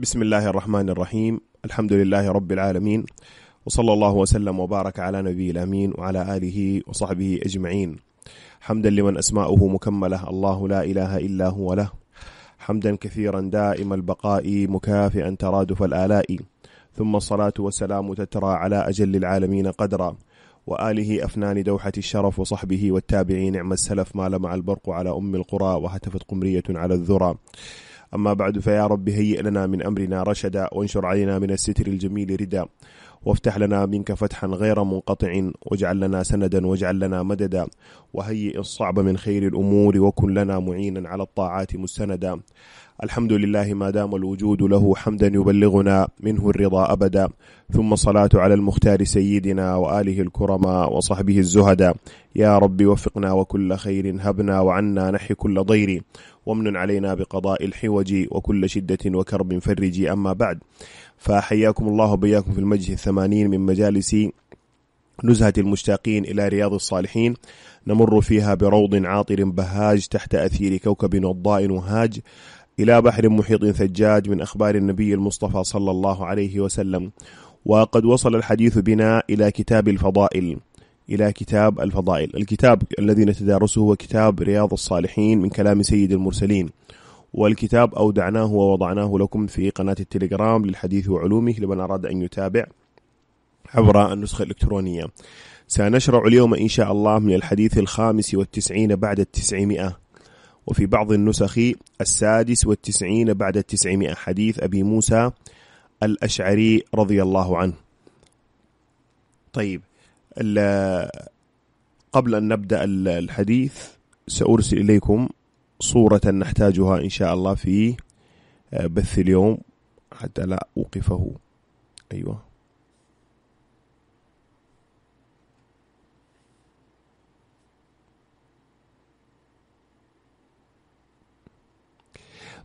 بسم الله الرحمن الرحيم الحمد لله رب العالمين وصلى الله وسلم وبارك على نبي الأمين وعلى آله وصحبه أجمعين حمدا لمن أسماؤه مكملة الله لا إله إلا هو له حمدا كثيرا دائم البقاء مكافئا ترادف الآلاء ثم الصلاة والسلام تترى على أجل العالمين قدرا وآله أفنان دوحة الشرف وصحبه والتابعين نعم السلف ما لمع البرق على أم القرى وهتفت قمرية على الذرى أما بعد فيا رب هيئ لنا من أمرنا رشدا وانشر علينا من الستر الجميل ردا وافتح لنا منك فتحا غير منقطع واجعل لنا سندا واجعل لنا مددا وهيئ الصعب من خير الأمور وكن لنا معينا على الطاعات مستندا الحمد لله ما دام الوجود له حمدا يبلغنا منه الرضا أبدا ثم الصلاة على المختار سيدنا وآله الكرماء وصحبه الزهدا يا رب وفقنا وكل خير هبنا وعنا نحي كل ضير ومن علينا بقضاء الحوج وكل شدة وكرب فرجي أما بعد فحياكم الله وبياكم في المجلس الثمانين من مجالس نزهة المشتاقين إلى رياض الصالحين نمر فيها بروض عاطر بهاج تحت أثير كوكب وضاء وهاج إلى بحر محيط ثجاج من أخبار النبي المصطفى صلى الله عليه وسلم وقد وصل الحديث بنا إلى كتاب الفضائل إلى كتاب الفضائل الكتاب الذي نتدارسه هو كتاب رياض الصالحين من كلام سيد المرسلين والكتاب أودعناه ووضعناه لكم في قناة التليجرام للحديث وعلومه لمن أراد أن يتابع عبر النسخة الإلكترونية سنشرع اليوم إن شاء الله من الحديث الخامس والتسعين بعد التسعمائة وفي بعض النسخ السادس والتسعين بعد التسعمائة حديث أبي موسى الأشعري رضي الله عنه طيب قبل أن نبدأ الحديث سأرسل إليكم صورة نحتاجها إن شاء الله في آه، بث اليوم حتى لا أوقفه أيوه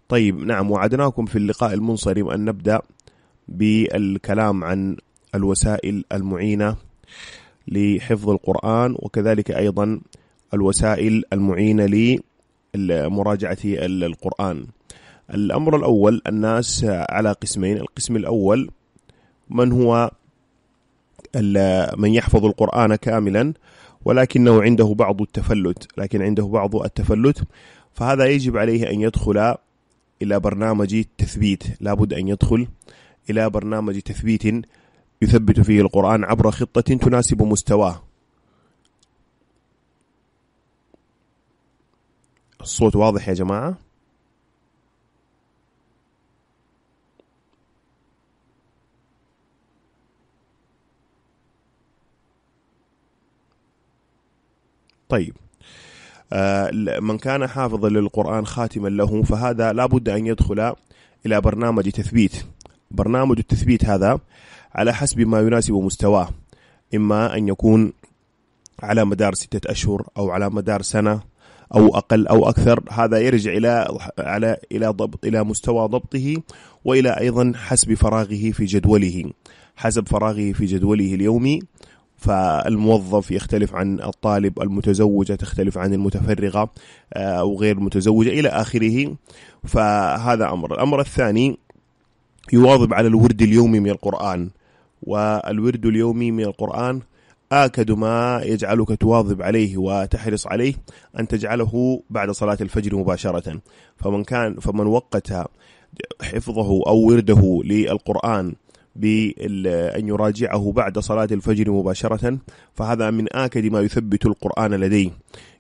طيب نعم وعدناكم في اللقاء المنصرم أن نبدأ بالكلام عن الوسائل المعينة لحفظ القرآن وكذلك أيضا الوسائل المعينة لمراجعة القرآن الأمر الأول الناس على قسمين القسم الأول من هو من يحفظ القرآن كاملا ولكنه عنده بعض التفلت لكن عنده بعض التفلت فهذا يجب عليه أن يدخل إلى برنامج تثبيت لابد أن يدخل إلى برنامج تثبيت يثبت فيه القرآن عبر خطة تناسب مستواه الصوت واضح يا جماعة طيب آه، من كان حافظا للقرآن خاتما له فهذا لابد أن يدخل إلى برنامج تثبيت برنامج التثبيت هذا على حسب ما يناسب مستواه إما أن يكون على مدار ستة أشهر أو على مدار سنة أو أقل أو أكثر هذا يرجع إلى على إلى ضبط إلى مستوى ضبطه وإلى أيضا حسب فراغه في جدوله حسب فراغه في جدوله اليومي فالموظف يختلف عن الطالب المتزوجة تختلف عن المتفرغة أو آه، غير المتزوجة إلى آخره فهذا أمر الأمر الثاني يواظب على الورد اليومي من القرآن والورد اليومي من القرآن آكد ما يجعلك تواظب عليه وتحرص عليه أن تجعله بعد صلاة الفجر مباشرة فمن كان فمن وقت حفظه أو ورده للقرآن بأن يراجعه بعد صلاة الفجر مباشرة فهذا من آكد ما يثبت القرآن لديه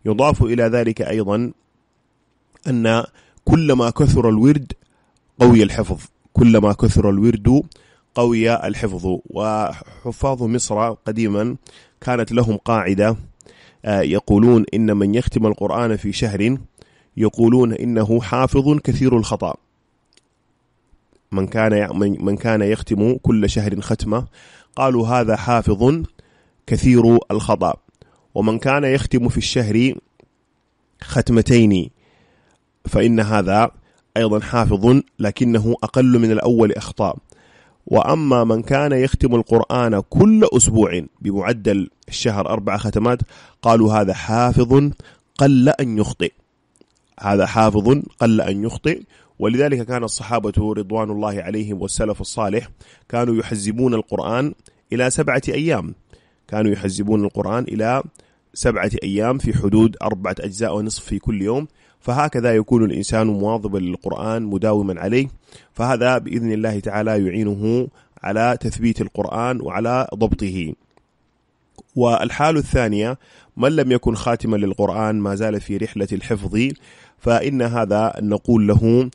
يضاف إلى ذلك أيضا أن كلما كثر الورد قوي الحفظ كلما كثر الورد قوي الحفظ وحفاظ مصر قديما كانت لهم قاعدة آه، يقولون إن من يختم القرآن في شهر يقولون إنه حافظ كثير الخطأ من كان من كان يختم كل شهر ختمة قالوا هذا حافظ كثير الخطأ ومن كان يختم في الشهر ختمتين فإن هذا أيضا حافظ لكنه أقل من الأول أخطاء وأما من كان يختم القرآن كل أسبوع بمعدل الشهر أربع ختمات قالوا هذا حافظ قل أن يخطئ هذا حافظ قل أن يخطئ ولذلك كان الصحابة رضوان الله عليهم والسلف الصالح كانوا يحزبون القرآن إلى سبعة أيام كانوا يحزبون القرآن إلى سبعة أيام في حدود أربعة أجزاء ونصف في كل يوم فهكذا يكون الإنسان مواظبا للقرآن مداوما عليه فهذا بإذن الله تعالى يعينه على تثبيت القرآن وعلى ضبطه والحال الثانية من لم يكن خاتما للقرآن ما زال في رحلة الحفظ فإن هذا نقول له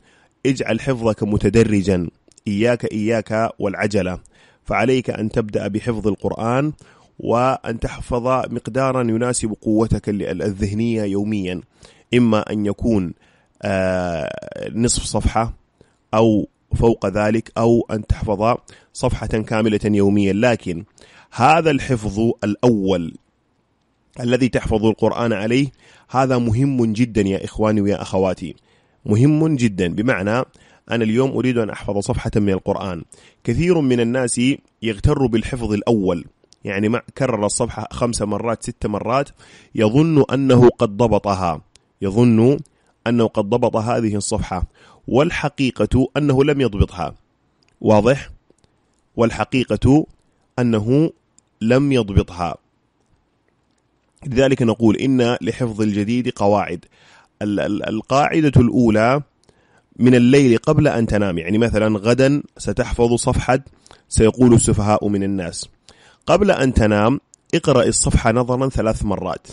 اجعل حفظك متدرجا إياك إياك والعجلة فعليك أن تبدأ بحفظ القرآن وأن تحفظ مقدارا يناسب قوتك الذهنية يوميا إما أن يكون آه، نصف صفحة أو فوق ذلك أو أن تحفظ صفحة كاملة يوميا لكن هذا الحفظ الأول الذي تحفظ القرآن عليه هذا مهم جدا يا إخواني ويا أخواتي مهم جدا بمعنى أنا اليوم أريد أن أحفظ صفحة من القرآن كثير من الناس يغتر بالحفظ الأول يعني ما كرر الصفحة خمس مرات ست مرات يظن أنه قد ضبطها يظن أنه قد ضبط هذه الصفحة والحقيقة أنه لم يضبطها واضح؟ والحقيقة أنه لم يضبطها لذلك نقول إن لحفظ الجديد قواعد القاعدة الأولى من الليل قبل أن تنام يعني مثلا غدا ستحفظ صفحة سيقول السفهاء من الناس قبل أن تنام اقرأ الصفحة نظرا ثلاث مرات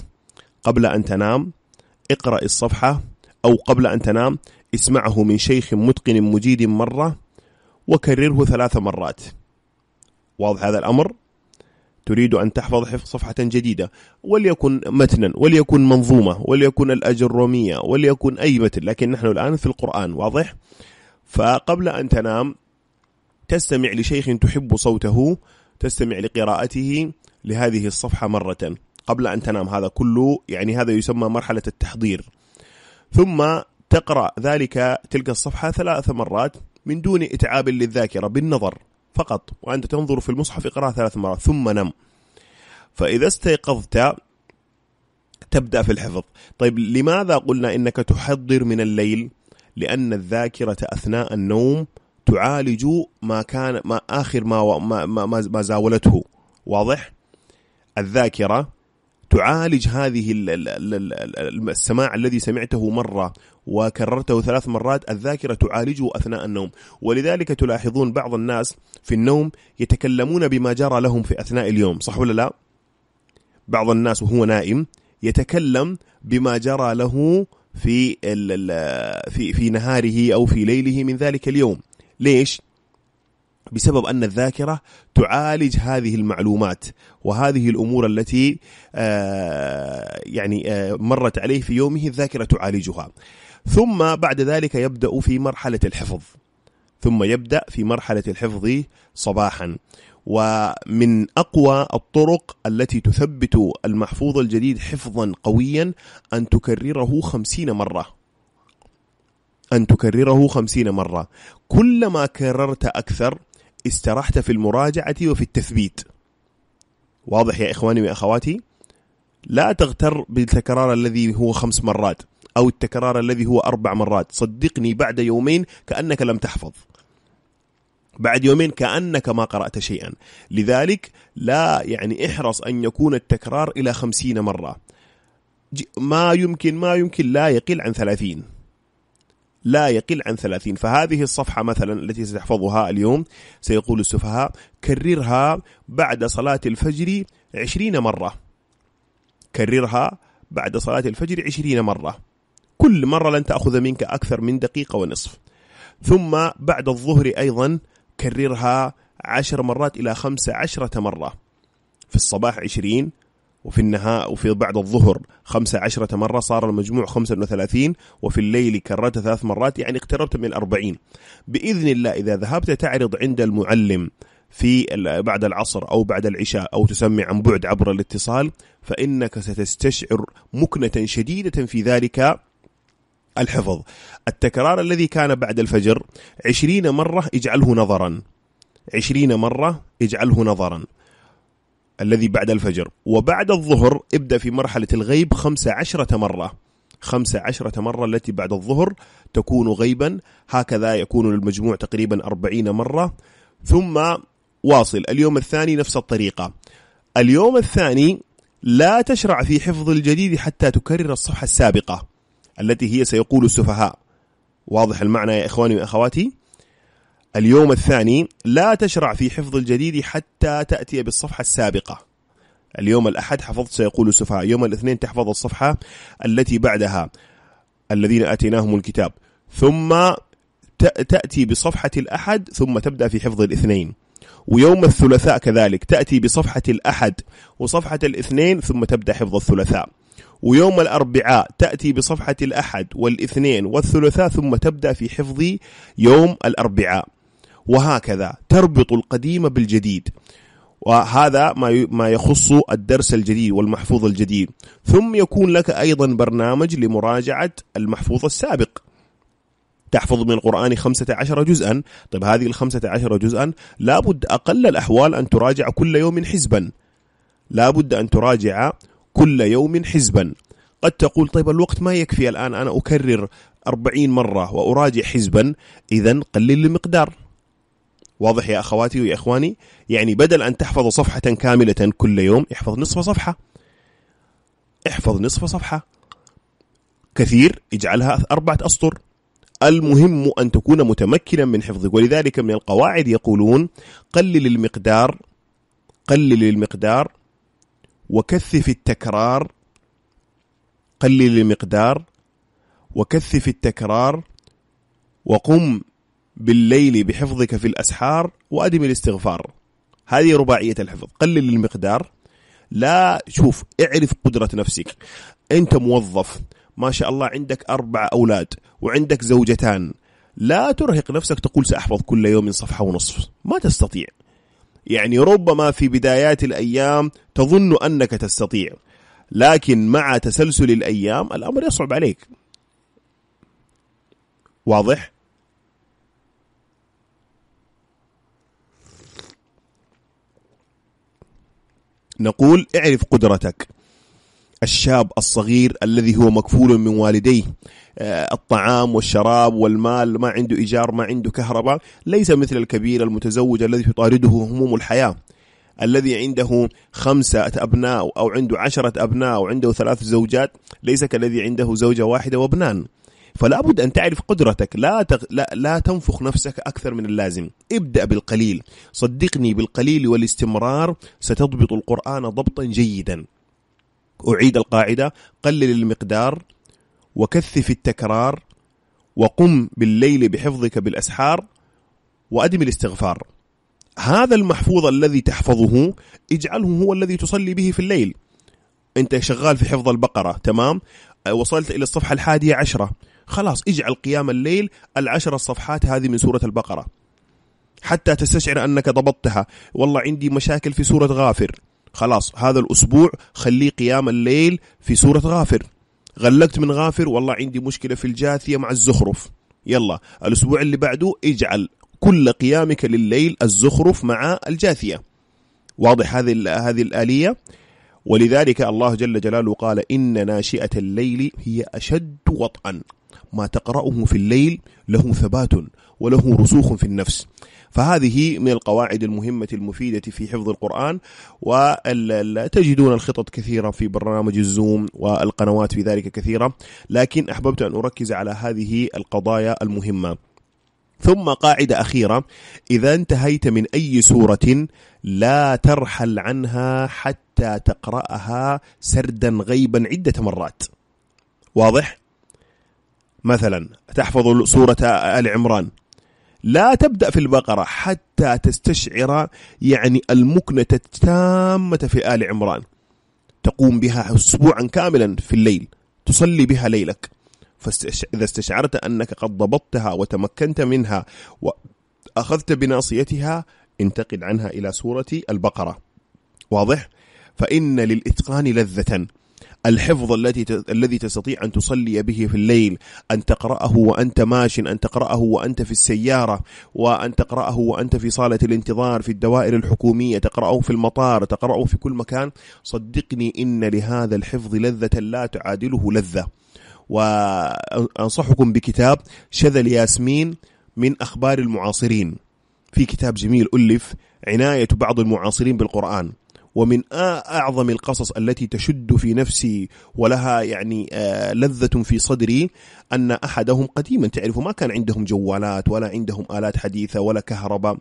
قبل أن تنام اقرأ الصفحة أو قبل أن تنام اسمعه من شيخ متقن مجيد مرة وكرره ثلاث مرات واضح هذا الأمر؟ تريد أن تحفظ حفظ صفحة جديدة وليكن متنا وليكن منظومة وليكن الأجرومية وليكن أي متن لكن نحن الآن في القرآن واضح؟ فقبل أن تنام تستمع لشيخ تحب صوته تستمع لقراءته لهذه الصفحة مرة قبل أن تنام هذا كله يعني هذا يسمى مرحلة التحضير ثم تقرأ ذلك تلك الصفحة ثلاث مرات من دون إتعاب للذاكرة بالنظر فقط وأنت تنظر في المصحف اقرأ ثلاث مرات ثم نم فإذا استيقظت تبدأ في الحفظ طيب لماذا قلنا إنك تحضر من الليل لأن الذاكرة أثناء النوم تعالج ما كان ما آخر ما, ما, ما, ما زاولته واضح الذاكرة تعالج هذه السماع الذي سمعته مرة وكررته ثلاث مرات الذاكرة تعالجه أثناء النوم ولذلك تلاحظون بعض الناس في النوم يتكلمون بما جرى لهم في أثناء اليوم صح ولا لا؟ بعض الناس وهو نائم يتكلم بما جرى له في في في نهاره او في ليله من ذلك اليوم ليش بسبب ان الذاكره تعالج هذه المعلومات وهذه الأمور التي آه، يعني آه، مرت عليه في يومه الذاكرة تعالجها ثم بعد ذلك يبدأ في مرحلة الحفظ ثم يبدأ في مرحلة الحفظ صباحا ومن أقوى الطرق التي تثبت المحفوظ الجديد حفظا قويا أن تكرره خمسين مرة أن تكرره خمسين مرة كلما كررت أكثر استرحت في المراجعة وفي التثبيت واضح يا إخواني وأخواتي لا تغتر بالتكرار الذي هو خمس مرات أو التكرار الذي هو أربع مرات صدقني بعد يومين كأنك لم تحفظ بعد يومين كأنك ما قرأت شيئا لذلك لا يعني احرص أن يكون التكرار إلى خمسين مرة ما يمكن ما يمكن لا يقل عن ثلاثين لا يقل عن 30 فهذه الصفحة مثلا التي ستحفظها اليوم سيقول السفهاء كررها بعد صلاة الفجر 20 مرة كررها بعد صلاة الفجر 20 مرة كل مرة لن تأخذ منك أكثر من دقيقة ونصف ثم بعد الظهر أيضا كررها عشر مرات إلى خمسة عشرة مرة في الصباح عشرين وفي النهار وفي بعد الظهر 15 مرة صار المجموع 35 وفي الليل كررت ثلاث مرات يعني اقتربت من 40 بإذن الله إذا ذهبت تعرض عند المعلم في بعد العصر أو بعد العشاء أو تسمع عن بعد عبر الاتصال فإنك ستستشعر مكنة شديدة في ذلك الحفظ التكرار الذي كان بعد الفجر 20 مرة اجعله نظرا 20 مرة اجعله نظرا الذي بعد الفجر وبعد الظهر ابدأ في مرحلة الغيب خمس عشرة مرة خمس عشرة مرة التي بعد الظهر تكون غيبا هكذا يكون للمجموع تقريبا أربعين مرة ثم واصل اليوم الثاني نفس الطريقة اليوم الثاني لا تشرع في حفظ الجديد حتى تكرر الصفحة السابقة التي هي سيقول السفهاء واضح المعنى يا إخواني وأخواتي اليوم الثاني لا تشرع في حفظ الجديد حتى تأتي بالصفحة السابقة اليوم الأحد حفظت سيقول السفهاء يوم الاثنين تحفظ الصفحة التي بعدها الذين أتيناهم الكتاب ثم تأتي بصفحة الأحد ثم تبدأ في حفظ الاثنين ويوم الثلاثاء كذلك تأتي بصفحة الأحد وصفحة الاثنين ثم تبدأ حفظ الثلاثاء ويوم الأربعاء تأتي بصفحة الأحد والاثنين والثلاثاء ثم تبدأ في حفظ يوم الأربعاء وهكذا تربط القديم بالجديد وهذا ما ما يخص الدرس الجديد والمحفوظ الجديد ثم يكون لك أيضا برنامج لمراجعة المحفوظ السابق تحفظ من القرآن 15 جزءا طيب هذه ال 15 جزءا لابد أقل الأحوال أن تراجع كل يوم حزبا لابد أن تراجع كل يوم حزبا قد تقول طيب الوقت ما يكفي الآن أنا أكرر 40 مرة وأراجع حزبا إذا قلل المقدار واضح يا أخواتي ويا إخواني يعني بدل أن تحفظ صفحة كاملة كل يوم احفظ نصف صفحة احفظ نصف صفحة كثير اجعلها أربعة أسطر المهم أن تكون متمكنا من حفظك ولذلك من القواعد يقولون قلل المقدار قلل المقدار وكثف التكرار قلل المقدار وكثف التكرار وقم بالليل بحفظك في الأسحار وأدم الاستغفار هذه رباعية الحفظ قلل المقدار لا شوف اعرف قدرة نفسك أنت موظف ما شاء الله عندك أربع أولاد وعندك زوجتان لا ترهق نفسك تقول سأحفظ كل يوم صفحة ونصف ما تستطيع يعني ربما في بدايات الأيام تظن أنك تستطيع لكن مع تسلسل الأيام الأمر يصعب عليك واضح؟ نقول اعرف قدرتك الشاب الصغير الذي هو مكفول من والديه آه، الطعام والشراب والمال ما عنده إيجار ما عنده كهرباء ليس مثل الكبير المتزوج الذي تطارده هموم الحياة الذي عنده خمسة أبناء أو عنده عشرة أبناء أو عنده ثلاث زوجات ليس كالذي عنده زوجة واحدة وابنان فلا بد ان تعرف قدرتك لا, تغ... لا لا تنفخ نفسك اكثر من اللازم ابدا بالقليل صدقني بالقليل والاستمرار ستضبط القران ضبطا جيدا اعيد القاعده قلل المقدار وكثف التكرار وقم بالليل بحفظك بالاسحار وادم الاستغفار هذا المحفوظ الذي تحفظه اجعله هو الذي تصلي به في الليل انت شغال في حفظ البقره تمام وصلت الى الصفحه الحادية عشرة خلاص اجعل قيام الليل العشر الصفحات هذه من سورة البقرة حتى تستشعر أنك ضبطتها والله عندي مشاكل في سورة غافر خلاص هذا الأسبوع خليه قيام الليل في سورة غافر غلقت من غافر والله عندي مشكلة في الجاثية مع الزخرف يلا الأسبوع اللي بعده اجعل كل قيامك لليل الزخرف مع الجاثية واضح هذه هذه الآلية ولذلك الله جل جلاله قال إن ناشئة الليل هي أشد وطئا ما تقرأه في الليل له ثبات وله رسوخ في النفس فهذه من القواعد المهمة المفيدة في حفظ القرآن وتجدون الخطط كثيرة في برنامج الزوم والقنوات في ذلك كثيرة لكن أحببت أن أركز على هذه القضايا المهمة ثم قاعدة أخيرة إذا انتهيت من أي سورة لا ترحل عنها حتى تقرأها سردا غيبا عدة مرات واضح؟ مثلا تحفظ سورة آل عمران لا تبدأ في البقرة حتى تستشعر يعني المكنة التامة في آل عمران تقوم بها أسبوعا كاملا في الليل تصلي بها ليلك فإذا استشعرت أنك قد ضبطتها وتمكنت منها وأخذت بناصيتها انتقل عنها إلى سورة البقرة واضح؟ فإن للإتقان لذة الحفظ التي الذي تستطيع أن تصلي به في الليل أن تقرأه وأنت ماشي، أن تقرأه وأنت في السيارة وأن تقرأه وأنت في صالة الانتظار في الدوائر الحكومية تقرأه في المطار تقرأه في كل مكان صدقني إن لهذا الحفظ لذة لا تعادله لذة وأنصحكم بكتاب شذا الياسمين من أخبار المعاصرين في كتاب جميل ألف عناية بعض المعاصرين بالقرآن ومن أعظم القصص التي تشد في نفسي ولها يعني آه، لذة في صدري أن أحدهم قديما تعرفوا ما كان عندهم جوالات ولا عندهم آلات حديثة ولا كهرباء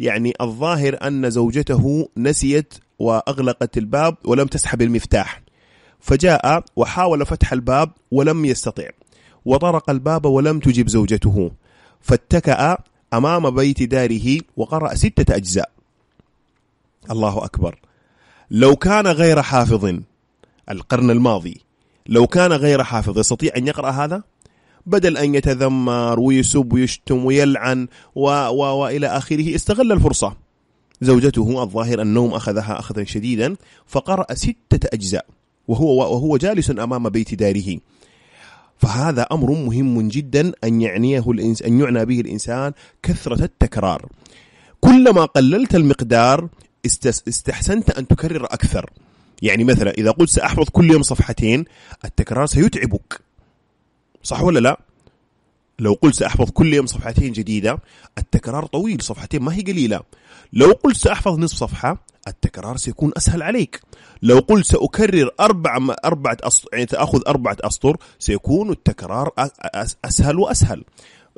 يعني الظاهر أن زوجته نسيت وأغلقت الباب ولم تسحب المفتاح فجاء وحاول فتح الباب ولم يستطع وطرق الباب ولم تجب زوجته فاتكأ أمام بيت داره وقرأ ستة أجزاء الله أكبر لو كان غير حافظ القرن الماضي لو كان غير حافظ يستطيع أن يقرأ هذا بدل أن يتذمر ويسب ويشتم ويلعن و و وإلى آخره استغل الفرصة زوجته الظاهر النوم أخذها أخذا شديدا فقرأ ستة أجزاء وهو, وهو جالس أمام بيت داره فهذا أمر مهم جدا أن يعنيه الإنس أن يعنى به الإنسان كثرة التكرار كلما قللت المقدار استحسنت أن تكرر أكثر يعني مثلا إذا قلت سأحفظ كل يوم صفحتين التكرار سيتعبك صح ولا لا؟ لو قلت سأحفظ كل يوم صفحتين جديدة التكرار طويل صفحتين ما هي قليلة لو قلت سأحفظ نصف صفحة التكرار سيكون أسهل عليك لو قلت سأكرر أربع أربعة أسطر يعني تأخذ أربعة أسطر سيكون التكرار أسهل وأسهل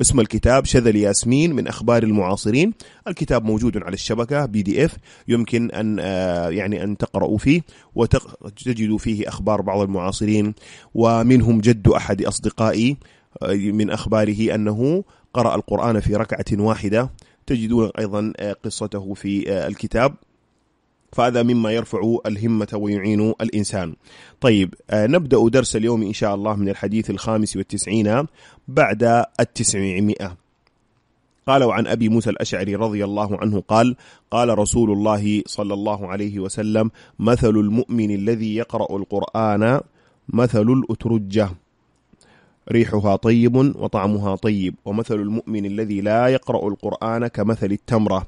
اسم الكتاب شذى الياسمين من أخبار المعاصرين الكتاب موجود على الشبكة بي دي اف يمكن أن آه، يعني أن تقرأوا فيه وتجدوا فيه أخبار بعض المعاصرين ومنهم جد أحد أصدقائي آه، من أخباره أنه قرأ القرآن في ركعة واحدة تجدون أيضا آه، قصته في الكتاب فهذا مما يرفع الهمة ويعين الإنسان طيب آه، نبدأ درس اليوم إن شاء الله من الحديث الخامس والتسعين بعد التسعمائة قال وعن أبي موسى الأشعري رضي الله عنه قال قال رسول الله صلى الله عليه وسلم مثل المؤمن الذي يقرأ القرآن مثل الأترجة ريحها طيب وطعمها طيب ومثل المؤمن الذي لا يقرأ القرآن كمثل التمرة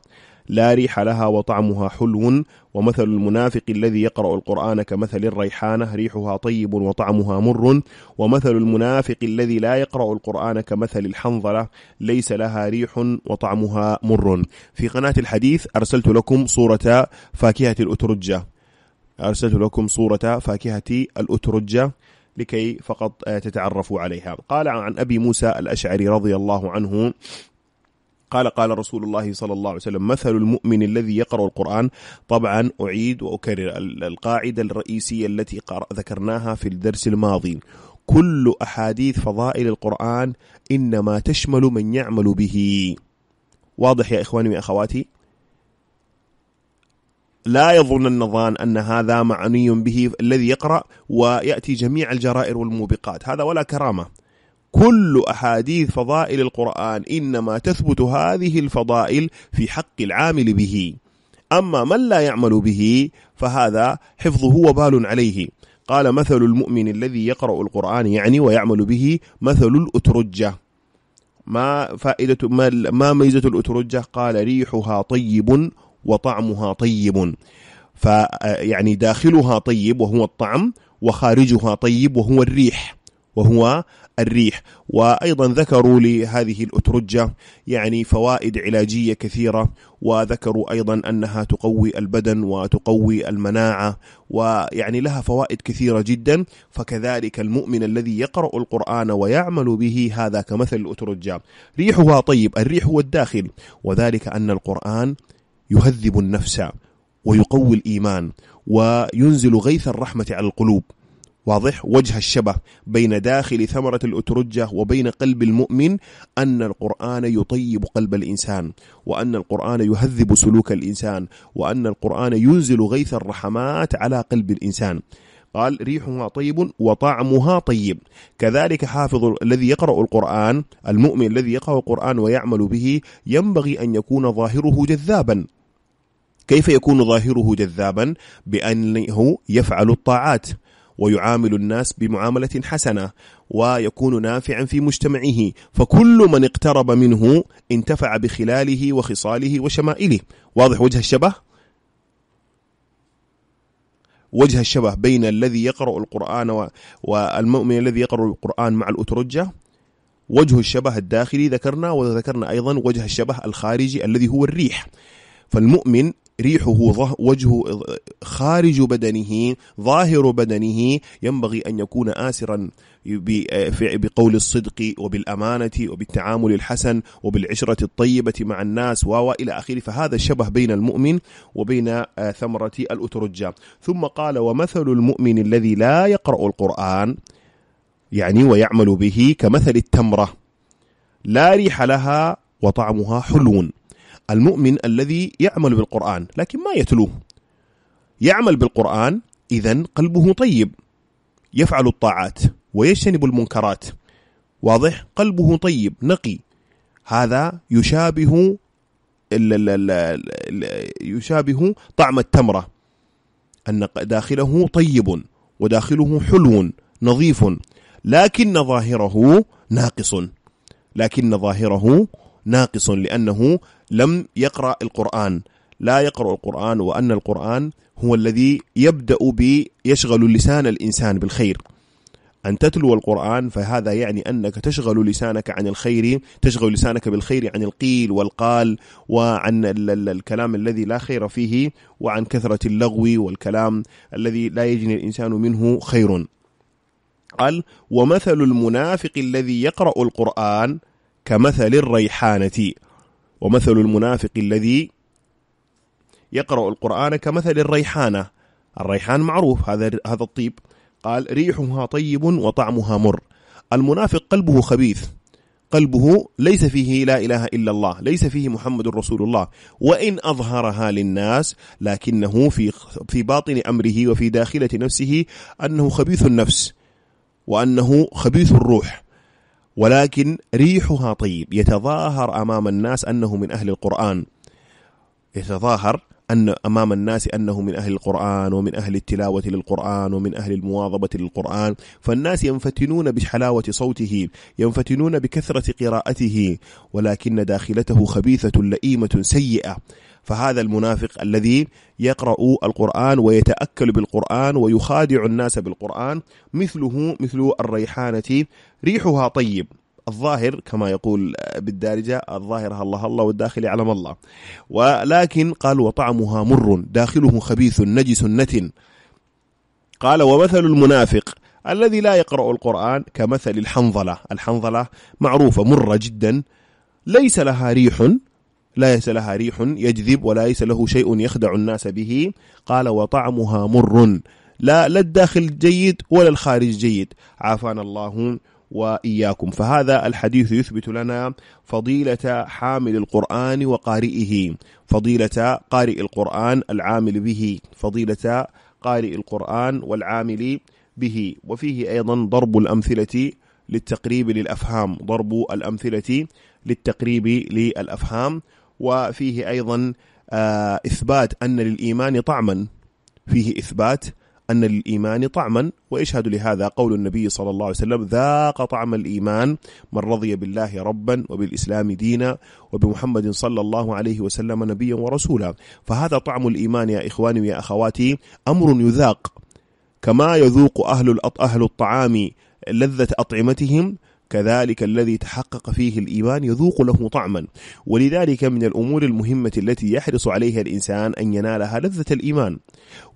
لا ريح لها وطعمها حلو ومثل المنافق الذي يقرأ القرآن كمثل الريحانة ريحها طيب وطعمها مر ومثل المنافق الذي لا يقرأ القرآن كمثل الحنظلة ليس لها ريح وطعمها مر في قناة الحديث أرسلت لكم صورة فاكهة الأترجة أرسلت لكم صورة فاكهة الأترجة لكي فقط آه، تتعرفوا عليها قال عن أبي موسى الأشعري رضي الله عنه قال قال رسول الله صلى الله عليه وسلم مثل المؤمن الذي يقرأ القرآن طبعا أعيد وأكرر القاعدة الرئيسية التي ذكرناها في الدرس الماضي كل أحاديث فضائل القرآن إنما تشمل من يعمل به واضح يا إخواني وأخواتي لا يظن النظان أن هذا معني به الذي يقرأ ويأتي جميع الجرائر والموبقات هذا ولا كرامة كل أحاديث فضائل القرآن إنما تثبت هذه الفضائل في حق العامل به أما من لا يعمل به فهذا حفظه وبال عليه قال مثل المؤمن الذي يقرأ القرآن يعني ويعمل به مثل الأترجة ما فائدة ما, ما ميزة الأترجة قال ريحها طيب وطعمها طيب فيعني داخلها طيب وهو الطعم وخارجها طيب وهو الريح وهو الريح وأيضا ذكروا لهذه الأترجة يعني فوائد علاجية كثيرة وذكروا أيضا أنها تقوي البدن وتقوي المناعة ويعني لها فوائد كثيرة جدا فكذلك المؤمن الذي يقرأ القرآن ويعمل به هذا كمثل الأترجة ريحها طيب الريح هو الداخل وذلك أن القرآن يهذب النفس ويقوي الإيمان وينزل غيث الرحمة على القلوب واضح وجه الشبه بين داخل ثمرة الأترجة وبين قلب المؤمن أن القرآن يطيب قلب الإنسان وأن القرآن يهذب سلوك الإنسان وأن القرآن ينزل غيث الرحمات على قلب الإنسان قال ريحها طيب وطعمها طيب كذلك حافظ الذي يقرأ القرآن المؤمن الذي يقرأ القرآن ويعمل به ينبغي أن يكون ظاهره جذابا كيف يكون ظاهره جذابا بأنه يفعل الطاعات ويعامل الناس بمعاملة حسنة ويكون نافعا في مجتمعه فكل من اقترب منه انتفع بخلاله وخصاله وشمائله واضح وجه الشبه؟ وجه الشبه بين الذي يقرأ القرآن والمؤمن الذي يقرأ القرآن مع الأترجة وجه الشبه الداخلي ذكرنا وذكرنا أيضا وجه الشبه الخارجي الذي هو الريح فالمؤمن ريحه وجهه خارج بدنه ظاهر بدنه ينبغي أن يكون آسرا بقول الصدق وبالأمانة وبالتعامل الحسن وبالعشرة الطيبة مع الناس وإلى آخره فهذا الشبه بين المؤمن وبين آه، ثمرة الأترجة ثم قال ومثل المؤمن الذي لا يقرأ القرآن يعني ويعمل به كمثل التمرة لا ريح لها وطعمها حلون المؤمن الذي يعمل بالقرآن لكن ما يتلوه يعمل بالقرآن إذا قلبه طيب يفعل الطاعات ويجتنب المنكرات واضح قلبه طيب نقي هذا يشابه يشابه طعم التمرة أن داخله طيب وداخله حلو نظيف لكن ظاهره ناقص لكن ظاهره ناقص لأنه لم يقرأ القرآن لا يقرأ القرآن وأن القرآن هو الذي يبدأ بيشغل لسان الإنسان بالخير أن تتلو القرآن فهذا يعني أنك تشغل لسانك عن الخير تشغل لسانك بالخير عن القيل والقال وعن الكلام الذي لا خير فيه وعن كثرة اللغو والكلام الذي لا يجني الإنسان منه خير قال ومثل المنافق الذي يقرأ القرآن كمثل الريحانة ومثل المنافق الذي يقرأ القرآن كمثل الريحانة الريحان معروف هذا هذا الطيب قال ريحها طيب وطعمها مر المنافق قلبه خبيث قلبه ليس فيه لا إله إلا الله ليس فيه محمد رسول الله وإن أظهرها للناس لكنه في, في باطن أمره وفي داخلة نفسه أنه خبيث النفس وأنه خبيث الروح ولكن ريحها طيب يتظاهر أمام الناس أنه من أهل القرآن يتظاهر أن أمام الناس أنه من أهل القرآن ومن أهل التلاوة للقرآن ومن أهل المواظبة للقرآن فالناس ينفتنون بحلاوة صوته ينفتنون بكثرة قراءته ولكن داخلته خبيثة لئيمة سيئة فهذا المنافق الذي يقرأ القرآن ويتأكل بالقرآن ويخادع الناس بالقرآن مثله مثل الريحانة ريحها طيب الظاهر كما يقول بالدارجة الظاهر الله الله والداخل يعلم الله ولكن قال وطعمها مر داخله خبيث نجس نتن قال ومثل المنافق الذي لا يقرأ القرآن كمثل الحنظلة الحنظلة معروفة مرة جدا ليس لها ريح ليس لها ريح يجذب وليس له شيء يخدع الناس به قال وطعمها مر لا لا الداخل جيد ولا الخارج جيد عافانا الله وإياكم فهذا الحديث يثبت لنا فضيلة حامل القرآن وقارئه فضيلة قارئ القرآن العامل به فضيلة قارئ القرآن والعامل به وفيه أيضا ضرب الأمثلة للتقريب للأفهام ضرب الأمثلة للتقريب للأفهام وفيه أيضا آه، إثبات أن للإيمان طعما فيه إثبات أن للإيمان طعما ويشهد لهذا قول النبي صلى الله عليه وسلم ذاق طعم الإيمان من رضي بالله ربا وبالإسلام دينا وبمحمد صلى الله عليه وسلم نبيا ورسولا فهذا طعم الإيمان يا إخواني ويا أخواتي أمر يذاق كما يذوق أهل أهل الطعام لذة أطعمتهم كذلك الذي تحقق فيه الإيمان يذوق له طعما ولذلك من الأمور المهمة التي يحرص عليها الإنسان أن ينالها لذة الإيمان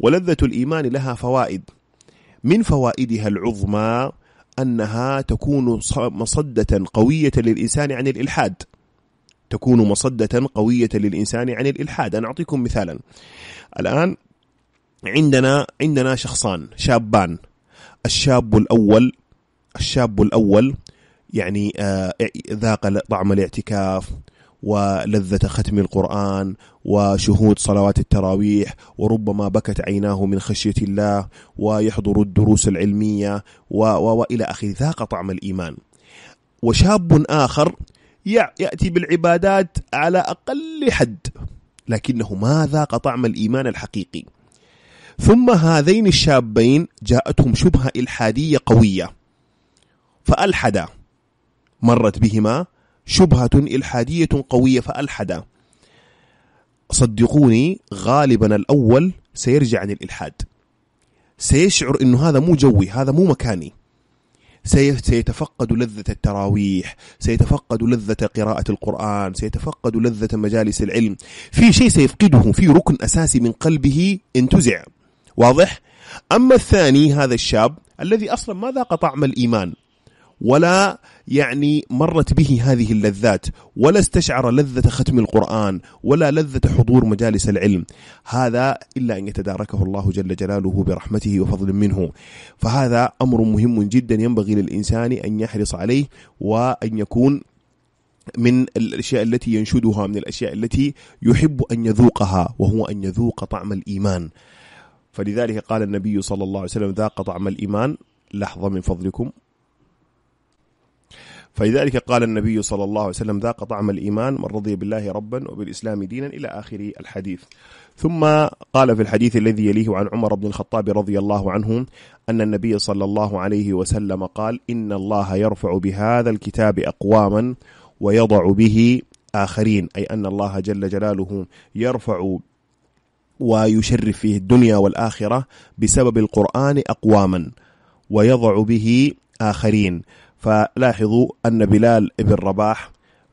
ولذة الإيمان لها فوائد من فوائدها العظمى أنها تكون مصدة قوية للإنسان عن الإلحاد تكون مصدة قوية للإنسان عن الإلحاد أنا أعطيكم مثالا الآن عندنا عندنا شخصان شابان الشاب الأول الشاب الأول يعني آه، ذاق طعم الاعتكاف ولذة ختم القرآن وشهود صلوات التراويح وربما بكت عيناه من خشية الله ويحضر الدروس العلمية وإلى آخره ذاق طعم الإيمان وشاب آخر يأتي بالعبادات على أقل حد لكنه ما ذاق طعم الإيمان الحقيقي ثم هذين الشابين جاءتهم شبهة إلحادية قوية فألحدا مرت بهما شبهة إلحادية قوية فألحدا صدقوني غالبا الأول سيرجع عن الإلحاد سيشعر أنه هذا مو جوي هذا مو مكاني سيتفقد لذة التراويح سيتفقد لذة قراءة القرآن سيتفقد لذة مجالس العلم في شيء سيفقده في ركن أساسي من قلبه انتزع واضح؟ أما الثاني هذا الشاب الذي أصلا ما ذاق طعم الإيمان ولا يعني مرت به هذه اللذات ولا استشعر لذة ختم القرآن ولا لذة حضور مجالس العلم هذا إلا أن يتداركه الله جل جلاله برحمته وفضل منه فهذا أمر مهم جدا ينبغي للإنسان أن يحرص عليه وأن يكون من الأشياء التي ينشدها من الأشياء التي يحب أن يذوقها وهو أن يذوق طعم الإيمان فلذلك قال النبي صلى الله عليه وسلم ذاق طعم الإيمان لحظة من فضلكم فلذلك قال النبي صلى الله عليه وسلم ذاق طعم الإيمان من رضي بالله ربا وبالإسلام دينا إلى آخر الحديث ثم قال في الحديث الذي يليه عن عمر بن الخطاب رضي الله عنه أن النبي صلى الله عليه وسلم قال إن الله يرفع بهذا الكتاب أقواما ويضع به آخرين أي أن الله جل جلاله يرفع ويشرف فيه الدنيا والآخرة بسبب القرآن أقواما ويضع به آخرين فلاحظوا أن بلال بن رباح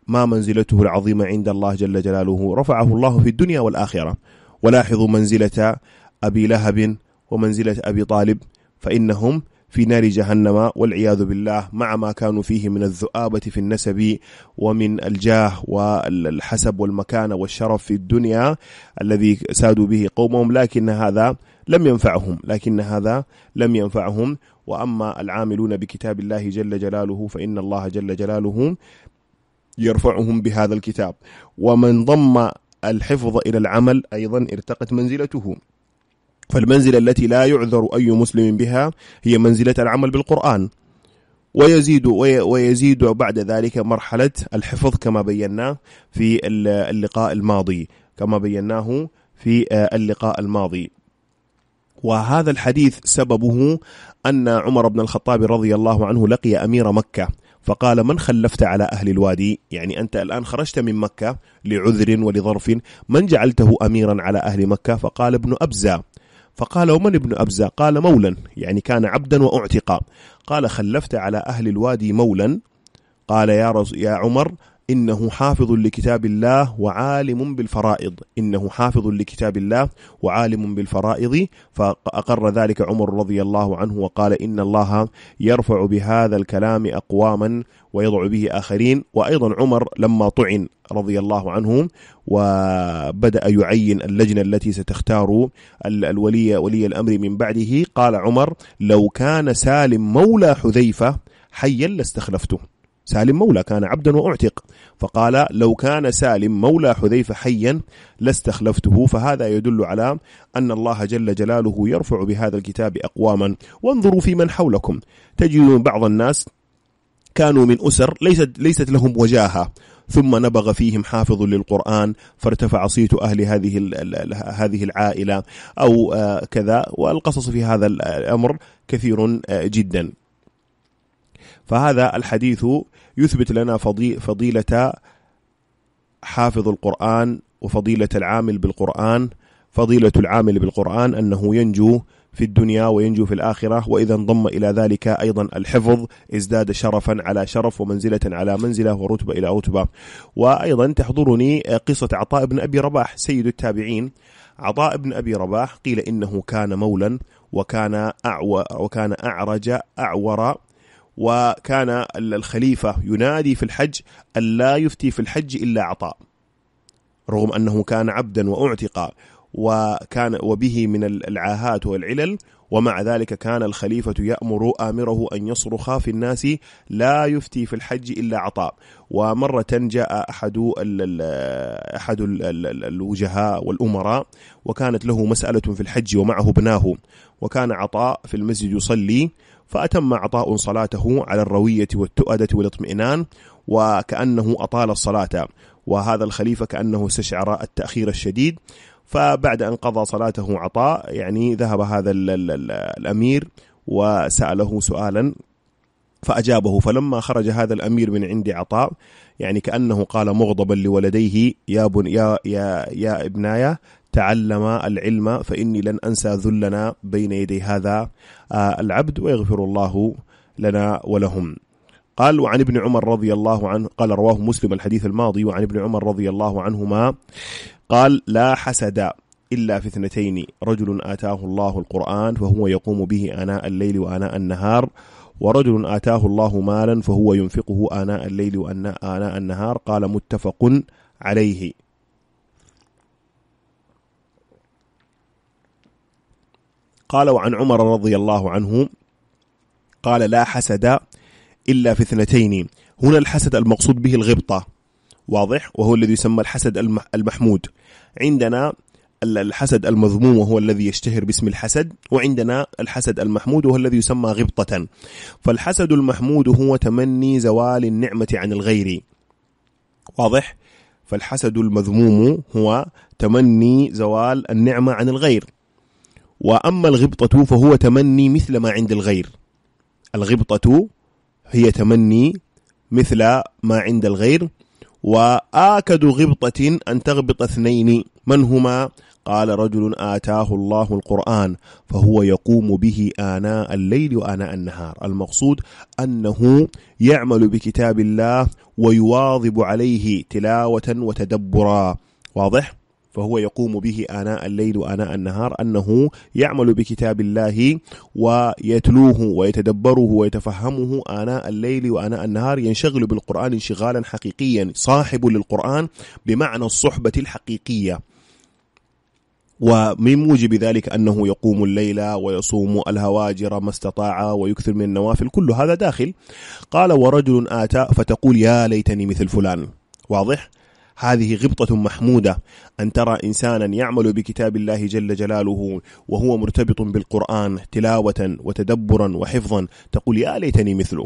ما منزلته العظيمة عند الله جل جلاله رفعه الله في الدنيا والآخرة ولاحظوا منزلة أبي لهب ومنزلة أبي طالب فإنهم في نار جهنم والعياذ بالله مع ما كانوا فيه من الذؤابة في النسب ومن الجاه والحسب والمكانة والشرف في الدنيا الذي سادوا به قومهم لكن هذا لم ينفعهم لكن هذا لم ينفعهم وأما العاملون بكتاب الله جل جلاله فإن الله جل جلاله يرفعهم بهذا الكتاب ومن ضم الحفظ إلى العمل أيضا ارتقت منزلته فالمنزلة التي لا يعذر أي مسلم بها هي منزلة العمل بالقرآن ويزيد ويزيد بعد ذلك مرحلة الحفظ كما بيناه في اللقاء الماضي كما بيناه في آه اللقاء الماضي وهذا الحديث سببه أن عمر بن الخطاب رضي الله عنه لقي أمير مكة فقال من خلفت على أهل الوادي يعني أنت الآن خرجت من مكة لعذر ولظرف من جعلته أميرا على أهل مكة فقال ابن أبزة فقال ومن ابن أبزة قال مولا يعني كان عبدا وأعتقا قال خلفت على أهل الوادي مولا قال يا, يا عمر إنه حافظ لكتاب الله وعالم بالفرائض إنه حافظ لكتاب الله وعالم بالفرائض فأقر ذلك عمر رضي الله عنه وقال إن الله يرفع بهذا الكلام أقواما ويضع به آخرين وأيضا عمر لما طعن رضي الله عنه وبدأ يعين اللجنة التي ستختار الولي ولي الأمر من بعده قال عمر لو كان سالم مولى حذيفة حيا لاستخلفته سالم مولى كان عبدا وأعتق فقال لو كان سالم مولى حذيفة حيا لاستخلفته فهذا يدل على أن الله جل جلاله يرفع بهذا الكتاب أقواما وانظروا في من حولكم تجدون بعض الناس كانوا من أسر ليست, ليست لهم وجاهة ثم نبغ فيهم حافظ للقرآن فارتفع صيت أهل هذه هذه العائلة أو آه، كذا والقصص في هذا الأمر كثير آه، جدا فهذا الحديث يثبت لنا فضيلة حافظ القرآن وفضيلة العامل بالقرآن فضيلة العامل بالقرآن أنه ينجو في الدنيا وينجو في الآخرة وإذا انضم إلى ذلك أيضا الحفظ ازداد شرفا على شرف ومنزلة على منزلة ورتبة إلى رتبة وأيضا تحضرني قصة عطاء بن أبي رباح سيد التابعين عطاء بن أبي رباح قيل إنه كان مولا وكان أعو وكان أعرج أعور وكان الخليفة ينادي في الحج ألا يفتي في الحج إلا عطاء رغم أنه كان عبدا وأعتقى وكان وبه من العاهات والعلل ومع ذلك كان الخليفة يأمر آمره أن يصرخ في الناس لا يفتي في الحج إلا عطاء ومرة جاء أحد ال أحد الـ الوجهاء والأمراء وكانت له مسألة في الحج ومعه ابناه وكان عطاء في المسجد يصلي فأتم عطاء صلاته على الروية والتؤدة والاطمئنان وكأنه أطال الصلاة وهذا الخليفة كأنه استشعر التأخير الشديد فبعد أن قضى صلاته عطاء يعني ذهب هذا الأمير وسأله سؤالا فأجابه فلما خرج هذا الأمير من عند عطاء يعني كأنه قال مغضبا لولديه يا بن يا يا يا ابنايا تعلم العلم فإني لن أنسى ذلنا بين يدي هذا آه، العبد ويغفر الله لنا ولهم قال وعن ابن عمر رضي الله عنه قال رواه مسلم الحديث الماضي وعن ابن عمر رضي الله عنهما قال لا حسد إلا في اثنتين رجل آتاه الله القرآن فهو يقوم به آناء الليل وآناء النهار ورجل آتاه الله مالا فهو ينفقه آناء الليل وآناء النهار قال متفق عليه قال وعن عمر رضي الله عنه قال لا حسد إلا في اثنتين هنا الحسد المقصود به الغبطة واضح وهو الذي يسمى الحسد المحمود عندنا الحسد المذموم وهو الذي يشتهر باسم الحسد وعندنا الحسد المحمود وهو الذي يسمى غبطة فالحسد المحمود هو تمني زوال النعمة عن الغير واضح؟ فالحسد المذموم هو تمني زوال النعمة عن الغير وأما الغبطة فهو تمني مثل ما عند الغير الغبطة هي تمني مثل ما عند الغير وآكد غبطة أن تغبط اثنين من هما قال رجل آتاه الله القرآن فهو يقوم به آناء الليل وآناء النهار المقصود أنه يعمل بكتاب الله ويواظب عليه تلاوة وتدبرا واضح؟ فهو يقوم به آناء الليل وآناء النهار أنه يعمل بكتاب الله ويتلوه ويتدبره ويتفهمه آناء الليل وآناء النهار ينشغل بالقرآن انشغالا حقيقيا صاحب للقرآن بمعنى الصحبة الحقيقية ومن موجب ذلك أنه يقوم الليل ويصوم الهواجر ما استطاع ويكثر من النوافل كل هذا داخل قال ورجل آتى فتقول يا ليتني مثل فلان واضح هذه غبطة محمودة أن ترى إنسانا يعمل بكتاب الله جل جلاله وهو مرتبط بالقرآن تلاوة وتدبرا وحفظا تقول يا ليتني مثله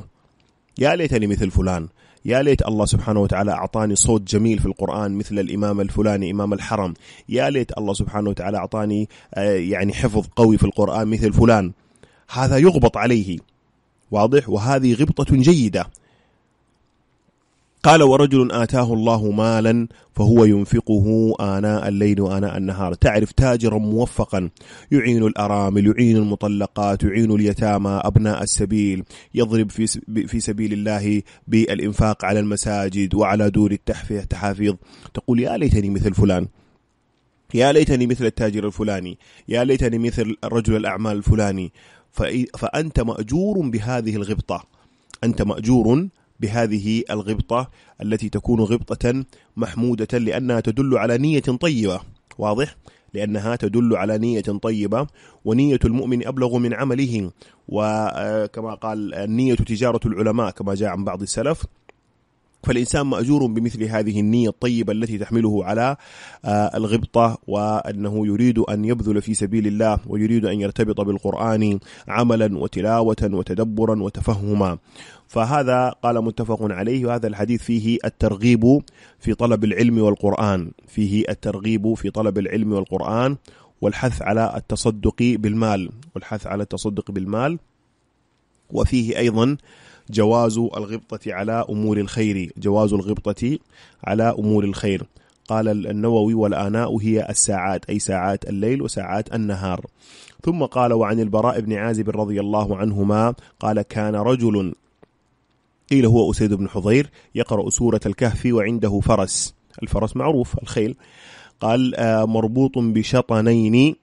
يا ليتني مثل فلان يا ليت الله سبحانه وتعالى أعطاني صوت جميل في القرآن مثل الإمام الفلاني إمام الحرم يا ليت الله سبحانه وتعالى أعطاني آه، يعني حفظ قوي في القرآن مثل فلان هذا يغبط عليه واضح وهذه غبطة جيدة قال ورجل آتاه الله مالا فهو ينفقه آناء الليل وآناء النهار تعرف تاجرا موفقا يعين الأرامل يعين المطلقات يعين اليتامى أبناء السبيل يضرب في, سبيل الله بالإنفاق على المساجد وعلى دور التحافيظ تقول يا ليتني مثل فلان يا ليتني مثل التاجر الفلاني يا ليتني مثل رجل الأعمال الفلاني فأنت مأجور بهذه الغبطة أنت مأجور بهذه الغبطة التي تكون غبطة محمودة لأنها تدل على نية طيبة واضح؟ لأنها تدل على نية طيبة ونية المؤمن أبلغ من عمله وكما آه، قال النية تجارة العلماء كما جاء عن بعض السلف فالإنسان مأجور بمثل هذه النية الطيبة التي تحمله على آه، الغبطة وأنه يريد أن يبذل في سبيل الله ويريد أن يرتبط بالقرآن عملا وتلاوة وتدبرا وتفهما فهذا قال متفق عليه وهذا الحديث فيه الترغيب في طلب العلم والقرآن فيه الترغيب في طلب العلم والقرآن والحث على التصدق بالمال والحث على التصدق بالمال وفيه أيضا جواز الغبطة على أمور الخير جواز الغبطة على أمور الخير قال النووي والآناء هي الساعات أي ساعات الليل وساعات النهار ثم قال وعن البراء بن عازب رضي الله عنهما قال كان رجل قيل هو أسيد بن حضير يقرأ سورة الكهف وعنده فرس الفرس معروف الخيل قال آه، مربوط بشطنين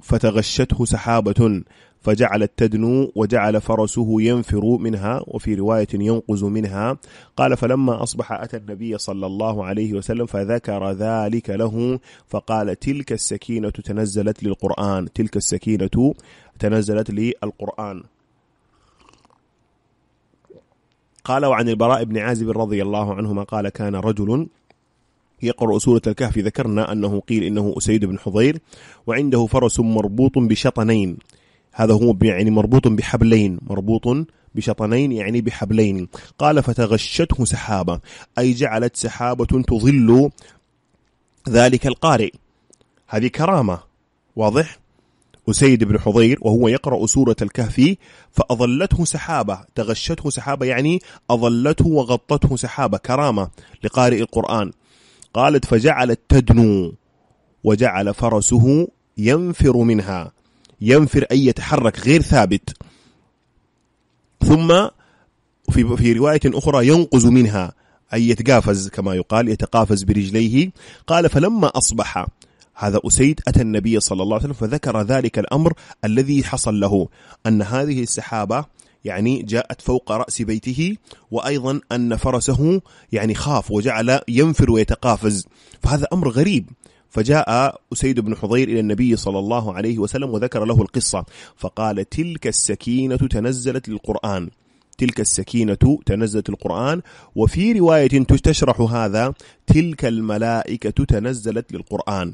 فتغشته سحابة فجعلت تدنو وجعل فرسه ينفر منها وفي رواية ينقز منها قال فلما أصبح أتى النبي صلى الله عليه وسلم فذكر ذلك له فقال تلك السكينة تنزلت للقرآن تلك السكينة تنزلت للقرآن قال وعن البراء بن عازب رضي الله عنهما قال كان رجل يقرأ سورة الكهف ذكرنا أنه قيل إنه أسيد بن حضير وعنده فرس مربوط بشطنين هذا هو يعني مربوط بحبلين مربوط بشطنين يعني بحبلين قال فتغشته سحابة أي جعلت سحابة تظل ذلك القارئ هذه كرامة واضح؟ أسيد بن حضير وهو يقرأ سورة الكهف فأظلته سحابة تغشته سحابة يعني أظلته وغطته سحابة كرامة لقارئ القرآن قالت فجعلت تدنو وجعل فرسه ينفر منها ينفر أي يتحرك غير ثابت ثم في في رواية أخرى ينقز منها أي يتقافز كما يقال يتقافز برجليه قال فلما أصبح هذا أسيد أتى النبي صلى الله عليه وسلم فذكر ذلك الأمر الذي حصل له أن هذه السحابة يعني جاءت فوق رأس بيته وأيضا أن فرسه يعني خاف وجعل ينفر ويتقافز فهذا أمر غريب فجاء أسيد بن حضير إلى النبي صلى الله عليه وسلم وذكر له القصة فقال تلك السكينة تنزلت للقرآن تلك السكينة تنزلت القرآن وفي رواية تشرح هذا تلك الملائكة تنزلت للقرآن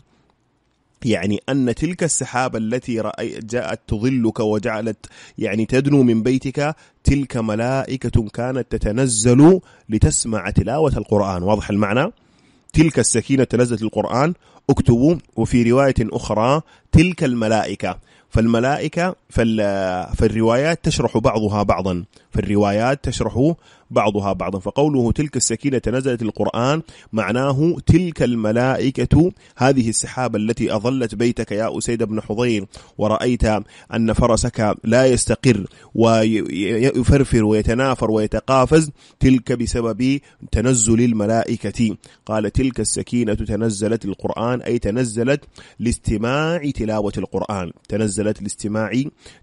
يعني أن تلك السحابة التي جاءت تظلك وجعلت يعني تدنو من بيتك تلك ملائكة كانت تتنزل لتسمع تلاوة القرآن واضح المعنى؟ تلك السكينة تنزلت القرآن اكتبوا وفي رواية أخرى تلك الملائكة فالملائكة فالروايات تشرح بعضها بعضا في الروايات تشرح بعضها بعضا فقوله تلك السكينة نزلت القرآن معناه تلك الملائكة هذه السحابة التي أظلت بيتك يا أسيد بن حضير ورأيت أن فرسك لا يستقر ويفرفر ويتنافر ويتقافز تلك بسبب تنزل الملائكة قال تلك السكينة تنزلت القرآن أي تنزلت لاستماع تلاوة القرآن تنزلت لاستماع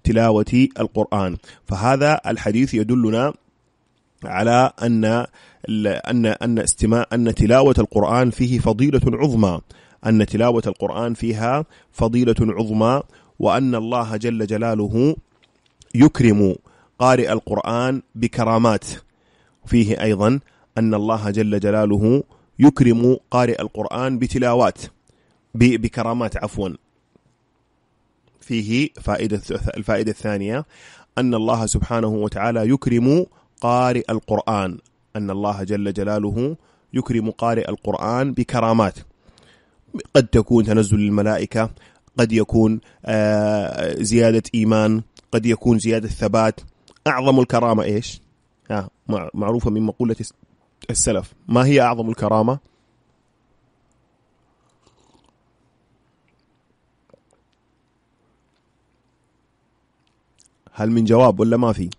تلاوة القرآن فهذا الحديث يدلنا على أن أن أن استماع أن تلاوة القرآن فيه فضيلة عظمى أن تلاوة القرآن فيها فضيلة عظمى وأن الله جل جلاله يكرم قارئ القرآن بكرامات فيه أيضا أن الله جل جلاله يكرم قارئ القرآن بتلاوات بكرامات عفوا فيه فائدة الفائدة الثانية أن الله سبحانه وتعالى يكرم قارئ القرآن أن الله جل جلاله يكرم قارئ القرآن بكرامات قد تكون تنزل الملائكة قد يكون آه، زيادة إيمان قد يكون زيادة ثبات أعظم الكرامة إيش؟ معروفة من مقولة السلف ما هي أعظم الكرامة؟ هل من جواب ولا ما في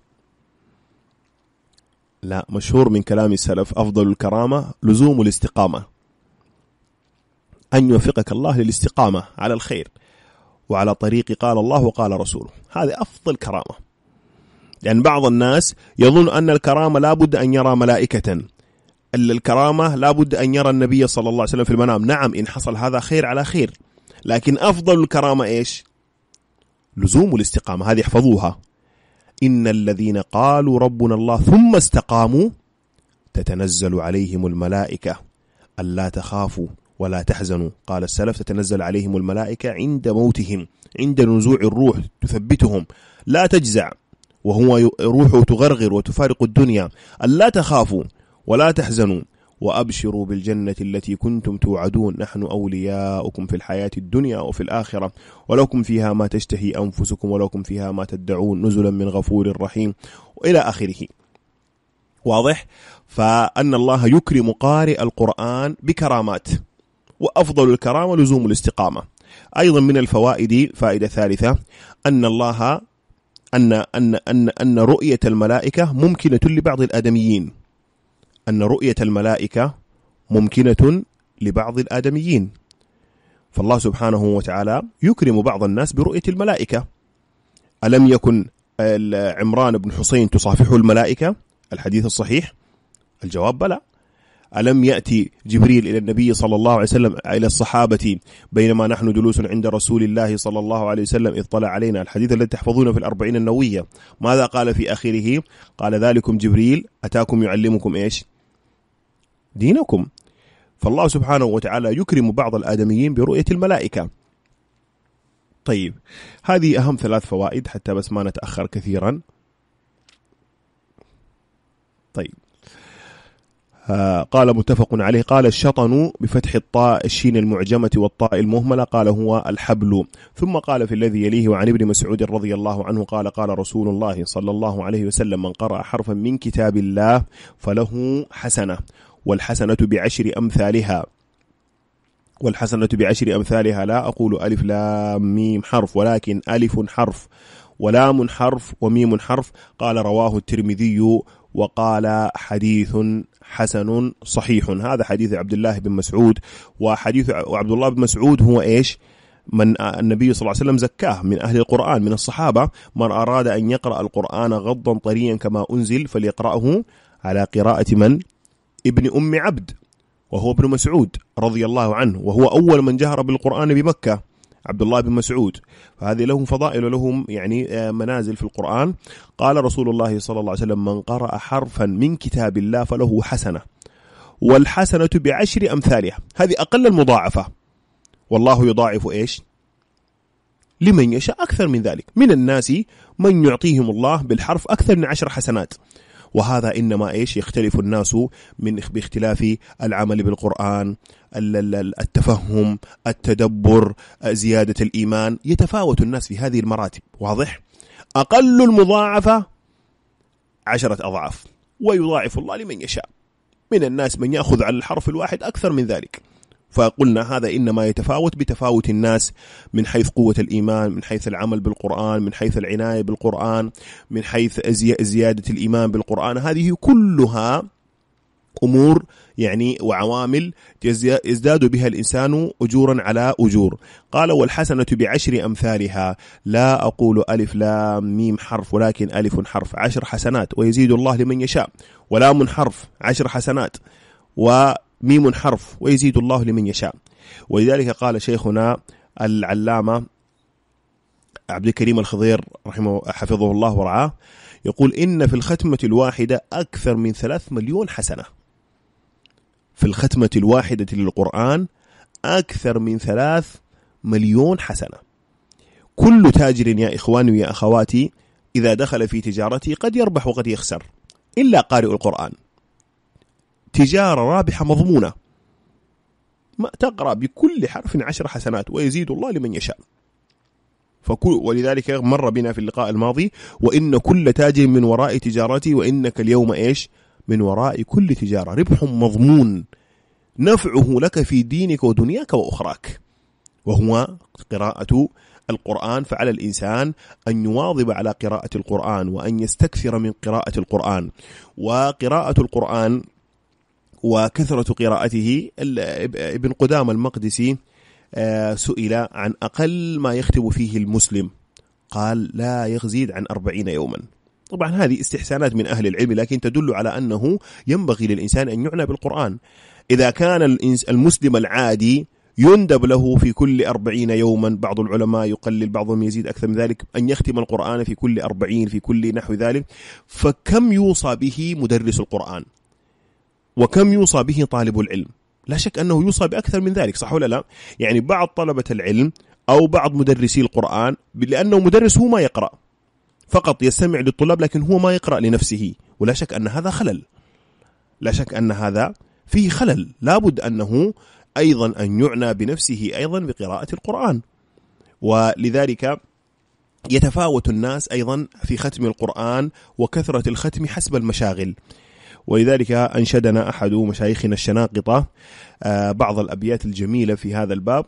لا مشهور من كلام السلف أفضل الكرامة لزوم الاستقامة أن يوفقك الله للاستقامة على الخير وعلى طريق قال الله وقال رسوله هذه أفضل كرامة لأن يعني بعض الناس يظن أن الكرامة لا بد أن يرى ملائكة ألا الكرامة لا بد أن يرى النبي صلى الله عليه وسلم في المنام نعم إن حصل هذا خير على خير لكن أفضل الكرامة إيش لزوم الاستقامة هذه احفظوها إن الذين قالوا ربنا الله ثم استقاموا تتنزل عليهم الملائكة ألا تخافوا ولا تحزنوا قال السلف تتنزل عليهم الملائكة عند موتهم عند نزوع الروح تثبتهم لا تجزع وهو روحه تغرغر وتفارق الدنيا ألا تخافوا ولا تحزنوا وأبشروا بالجنة التي كنتم توعدون نحن أولياؤكم في الحياة الدنيا وفي الآخرة ولكم فيها ما تشتهي أنفسكم ولكم فيها ما تدعون نزلا من غفور رحيم وإلى آخره واضح؟ فأن الله يكرم قارئ القرآن بكرامات وأفضل الكرامة لزوم الاستقامة أيضا من الفوائد فائدة ثالثة أن الله أن, أن, أن, أن رؤية الملائكة ممكنة لبعض الآدميين أن رؤية الملائكة ممكنة لبعض الآدميين فالله سبحانه وتعالى يكرم بعض الناس برؤية الملائكة ألم يكن عمران بن حسين تصافحه الملائكة الحديث الصحيح الجواب بلى ألم يأتي جبريل إلى النبي صلى الله عليه وسلم إلى الصحابة بينما نحن جلوس عند رسول الله صلى الله عليه وسلم إذ طلع علينا الحديث الذي تحفظونه في الأربعين النووية ماذا قال في آخره قال ذلكم جبريل أتاكم يعلمكم إيش دينكم فالله سبحانه وتعالى يكرم بعض الآدميين برؤية الملائكة طيب هذه أهم ثلاث فوائد حتى بس ما نتأخر كثيرا طيب آه قال متفق عليه قال الشطن بفتح الطاء الشين المعجمة والطاء المهملة قال هو الحبل ثم قال في الذي يليه وعن ابن مسعود رضي الله عنه قال قال رسول الله صلى الله عليه وسلم من قرأ حرفا من كتاب الله فله حسنة والحسنة بعشر أمثالها والحسنة بعشر أمثالها لا أقول ألف لام ميم حرف ولكن ألف حرف ولام حرف وميم حرف قال رواه الترمذي وقال حديث حسن صحيح هذا حديث عبد الله بن مسعود وحديث عبد الله بن مسعود هو إيش من النبي صلى الله عليه وسلم زكاه من أهل القرآن من الصحابة من أراد أن يقرأ القرآن غضا طريا كما أنزل فليقرأه على قراءة من ابن أم عبد وهو ابن مسعود رضي الله عنه وهو أول من جهر بالقرآن بمكة عبد الله بن مسعود فهذه لهم فضائل ولهم يعني آه، منازل في القرآن قال رسول الله صلى الله عليه وسلم من قرأ حرفا من كتاب الله فله حسنة والحسنة بعشر أمثالها هذه أقل المضاعفة والله يضاعف إيش لمن يشاء أكثر من ذلك من الناس من يعطيهم الله بالحرف أكثر من عشر حسنات وهذا إنما إيش يختلف الناس من باختلاف العمل بالقرآن التفهم التدبر زيادة الإيمان يتفاوت الناس في هذه المراتب واضح؟ أقل المضاعفة عشرة أضعاف ويضاعف الله لمن يشاء من الناس من يأخذ على الحرف الواحد أكثر من ذلك فقلنا هذا إنما يتفاوت بتفاوت الناس من حيث قوة الإيمان من حيث العمل بالقرآن من حيث العناية بالقرآن من حيث زيادة الإيمان بالقرآن هذه كلها أمور يعني وعوامل يزداد بها الإنسان أجورا على أجور قال والحسنة بعشر أمثالها لا أقول ألف لا ميم حرف ولكن ألف حرف عشر حسنات ويزيد الله لمن يشاء ولام حرف عشر حسنات و ميم حرف ويزيد الله لمن يشاء ولذلك قال شيخنا العلامة عبد الكريم الخضير رحمه حفظه الله ورعاه يقول إن في الختمة الواحدة أكثر من ثلاث مليون حسنة في الختمة الواحدة للقرآن أكثر من ثلاث مليون حسنة كل تاجر يا إخواني ويا أخواتي إذا دخل في تجارتي قد يربح وقد يخسر إلا قارئ القرآن تجارة رابحة مضمونة ما تقرأ بكل حرف عشر حسنات ويزيد الله لمن يشاء فكل ولذلك مر بنا في اللقاء الماضي وإن كل تاجر من وراء تجارته وإنك اليوم إيش من وراء كل تجارة ربح مضمون نفعه لك في دينك ودنياك وأخراك وهو قراءة القرآن فعلى الإنسان أن يواظب على قراءة القرآن وأن يستكثر من قراءة القرآن وقراءة القرآن وكثرة قراءته ابن قدامة المقدسي آه، سئل عن أقل ما يختم فيه المسلم قال لا يزيد عن أربعين يوما طبعا هذه استحسانات من أهل العلم لكن تدل على أنه ينبغي للإنسان أن يعنى بالقرآن إذا كان المسلم العادي يندب له في كل أربعين يوما بعض العلماء يقلل بعضهم يزيد أكثر من ذلك أن يختم القرآن في كل أربعين في كل نحو ذلك فكم يوصى به مدرس القرآن وكم يوصى به طالب العلم لا شك أنه يوصى بأكثر من ذلك صح ولا لا يعني بعض طلبة العلم أو بعض مدرسي القرآن لأنه مدرس هو ما يقرأ فقط يستمع للطلاب لكن هو ما يقرأ لنفسه ولا شك أن هذا خلل لا شك أن هذا فيه خلل لابد أنه أيضا أن يعنى بنفسه أيضا بقراءة القرآن ولذلك يتفاوت الناس أيضا في ختم القرآن وكثرة الختم حسب المشاغل ولذلك أنشدنا أحد مشايخنا الشناقطة آه، بعض الأبيات الجميلة في هذا الباب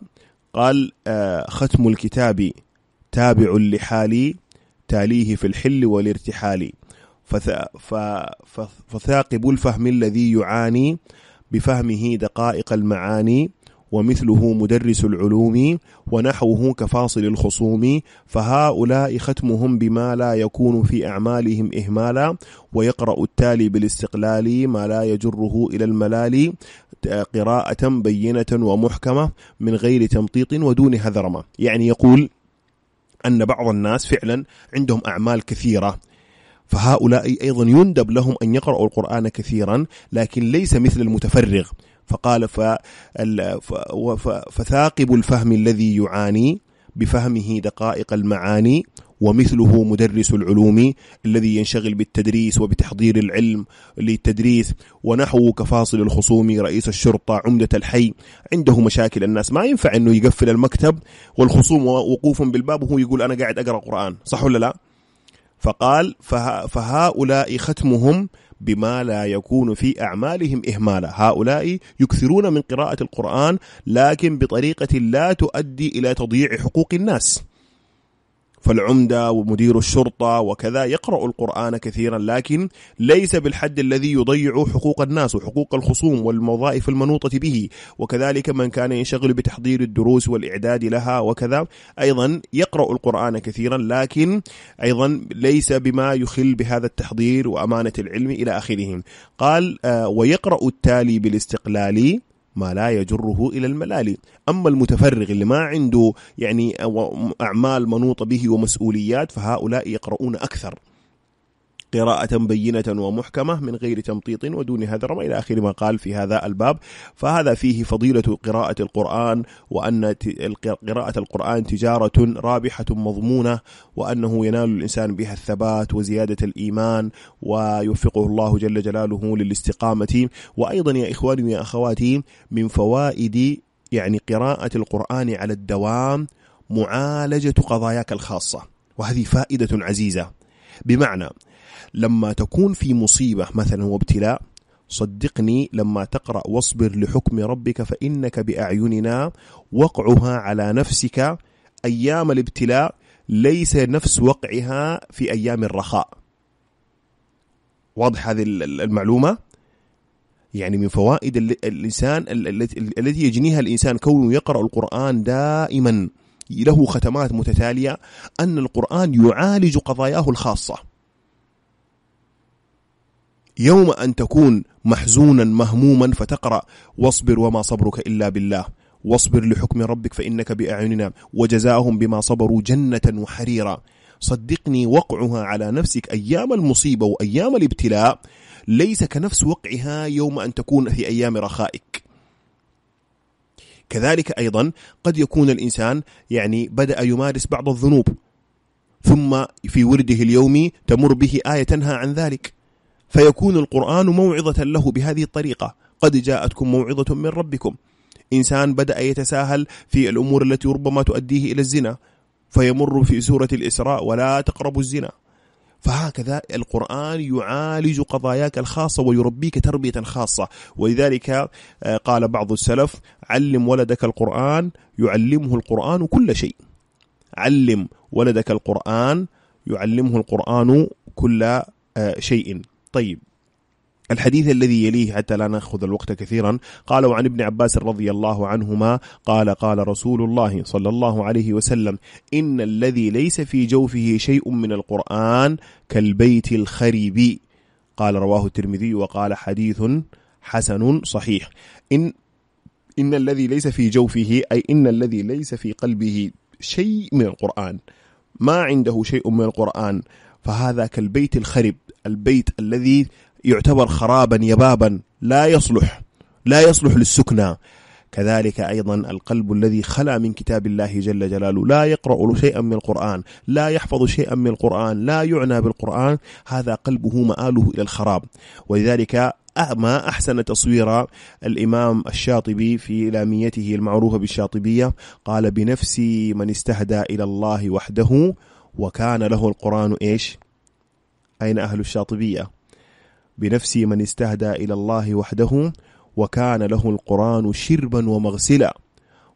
قال آه، ختم الكتاب تابع لحالي تاليه في الحل والارتحال فثاقب الفهم الذي يعاني بفهمه دقائق المعاني ومثله مدرس العلوم ونحوه كفاصل الخصوم فهؤلاء ختمهم بما لا يكون في أعمالهم إهمالا ويقرأ التالي بالاستقلال ما لا يجره إلى الملال آه، قراءة بينة ومحكمة من غير تمطيط ودون هذرمة يعني يقول أن بعض الناس فعلا عندهم أعمال كثيرة فهؤلاء أيضا يندب لهم أن يقرأوا القرآن كثيرا لكن ليس مثل المتفرغ فقال فثاقب الفهم الذي يعاني بفهمه دقائق المعاني ومثله مدرس العلوم الذي ينشغل بالتدريس وبتحضير العلم للتدريس ونحوه كفاصل الخصوم رئيس الشرطة عمدة الحي عنده مشاكل الناس ما ينفع أنه يقفل المكتب والخصوم وقوف بالباب وهو يقول أنا قاعد أقرأ قرآن صح ولا لا؟ فقال فهؤلاء ختمهم بما لا يكون في أعمالهم إهمالا هؤلاء يكثرون من قراءة القرآن لكن بطريقة لا تؤدي إلى تضييع حقوق الناس فالعمدة ومدير الشرطة وكذا يقرأ القرآن كثيرا لكن ليس بالحد الذي يضيع حقوق الناس وحقوق الخصوم والوظائف المنوطة به وكذلك من كان ينشغل بتحضير الدروس والإعداد لها وكذا أيضا يقرأ القرآن كثيرا لكن أيضا ليس بما يخل بهذا التحضير وأمانة العلم إلى آخره قال آه، ويقرأ التالي بالاستقلال ما لا يجره إلى الملال أما المتفرغ اللي ما عنده يعني أعمال منوطة به ومسؤوليات فهؤلاء يقرؤون أكثر قراءة بينة ومحكمة من غير تمطيط ودون هذر إلى آخر ما قال في هذا الباب فهذا فيه فضيلة قراءة القرآن وأن قراءة القرآن تجارة رابحة مضمونة وأنه ينال الإنسان بها الثبات وزيادة الإيمان ويوفقه الله جل جلاله للاستقامة وأيضا يا إخواني يا أخواتي من فوائد يعني قراءة القرآن على الدوام معالجة قضاياك الخاصة وهذه فائدة عزيزة بمعنى لما تكون في مصيبة مثلا وابتلاء صدقني لما تقرأ واصبر لحكم ربك فإنك بأعيننا وقعها على نفسك أيام الابتلاء ليس نفس وقعها في أيام الرخاء واضح هذه المعلومة يعني من فوائد اللسان التي يجنيها الإنسان كونه يقرأ القرآن دائما له ختمات متتالية أن القرآن يعالج قضاياه الخاصة يوم أن تكون محزونا مهموما فتقرأ واصبر وما صبرك إلا بالله واصبر لحكم ربك فإنك بأعيننا وجزاهم بما صبروا جنة وحريرا صدقني وقعها على نفسك أيام المصيبة وأيام الابتلاء ليس كنفس وقعها يوم أن تكون في أيام رخائك كذلك أيضا قد يكون الإنسان يعني بدأ يمارس بعض الذنوب ثم في ورده اليومي تمر به آية تنهى عن ذلك فيكون القرآن موعظة له بهذه الطريقة قد جاءتكم موعظة من ربكم إنسان بدأ يتساهل في الأمور التي ربما تؤديه إلى الزنا فيمر في سورة الإسراء ولا تقربوا الزنا فهكذا القرآن يعالج قضاياك الخاصة ويربيك تربية خاصة ولذلك آه، قال بعض السلف علم ولدك القرآن يعلمه القرآن كل شيء علم ولدك القرآن يعلمه القرآن كل آه، شيء طيب الحديث الذي يليه حتى لا ناخذ الوقت كثيرا قال وعن ابن عباس رضي الله عنهما قال قال رسول الله صلى الله عليه وسلم إن الذي ليس في جوفه شيء من القرآن كالبيت الخريب قال رواه الترمذي وقال حديث حسن صحيح إن, إن الذي ليس في جوفه أي إن الذي ليس في قلبه شيء من القرآن ما عنده شيء من القرآن فهذا كالبيت الخرب البيت الذي يعتبر خرابا يبابا لا يصلح لا يصلح للسكنى كذلك أيضا القلب الذي خلا من كتاب الله جل جلاله لا يقرأ شيئا من القرآن لا يحفظ شيئا من القرآن لا يعنى بالقرآن هذا قلبه مآله إلى الخراب ولذلك ما أحسن تصوير الإمام الشاطبي في لاميته المعروفة بالشاطبية قال بنفسي من استهدى إلى الله وحده وكان له القرآن إيش أين أهل الشاطبية بنفسي من استهدى إلى الله وحده وكان له القرآن شربا ومغسلا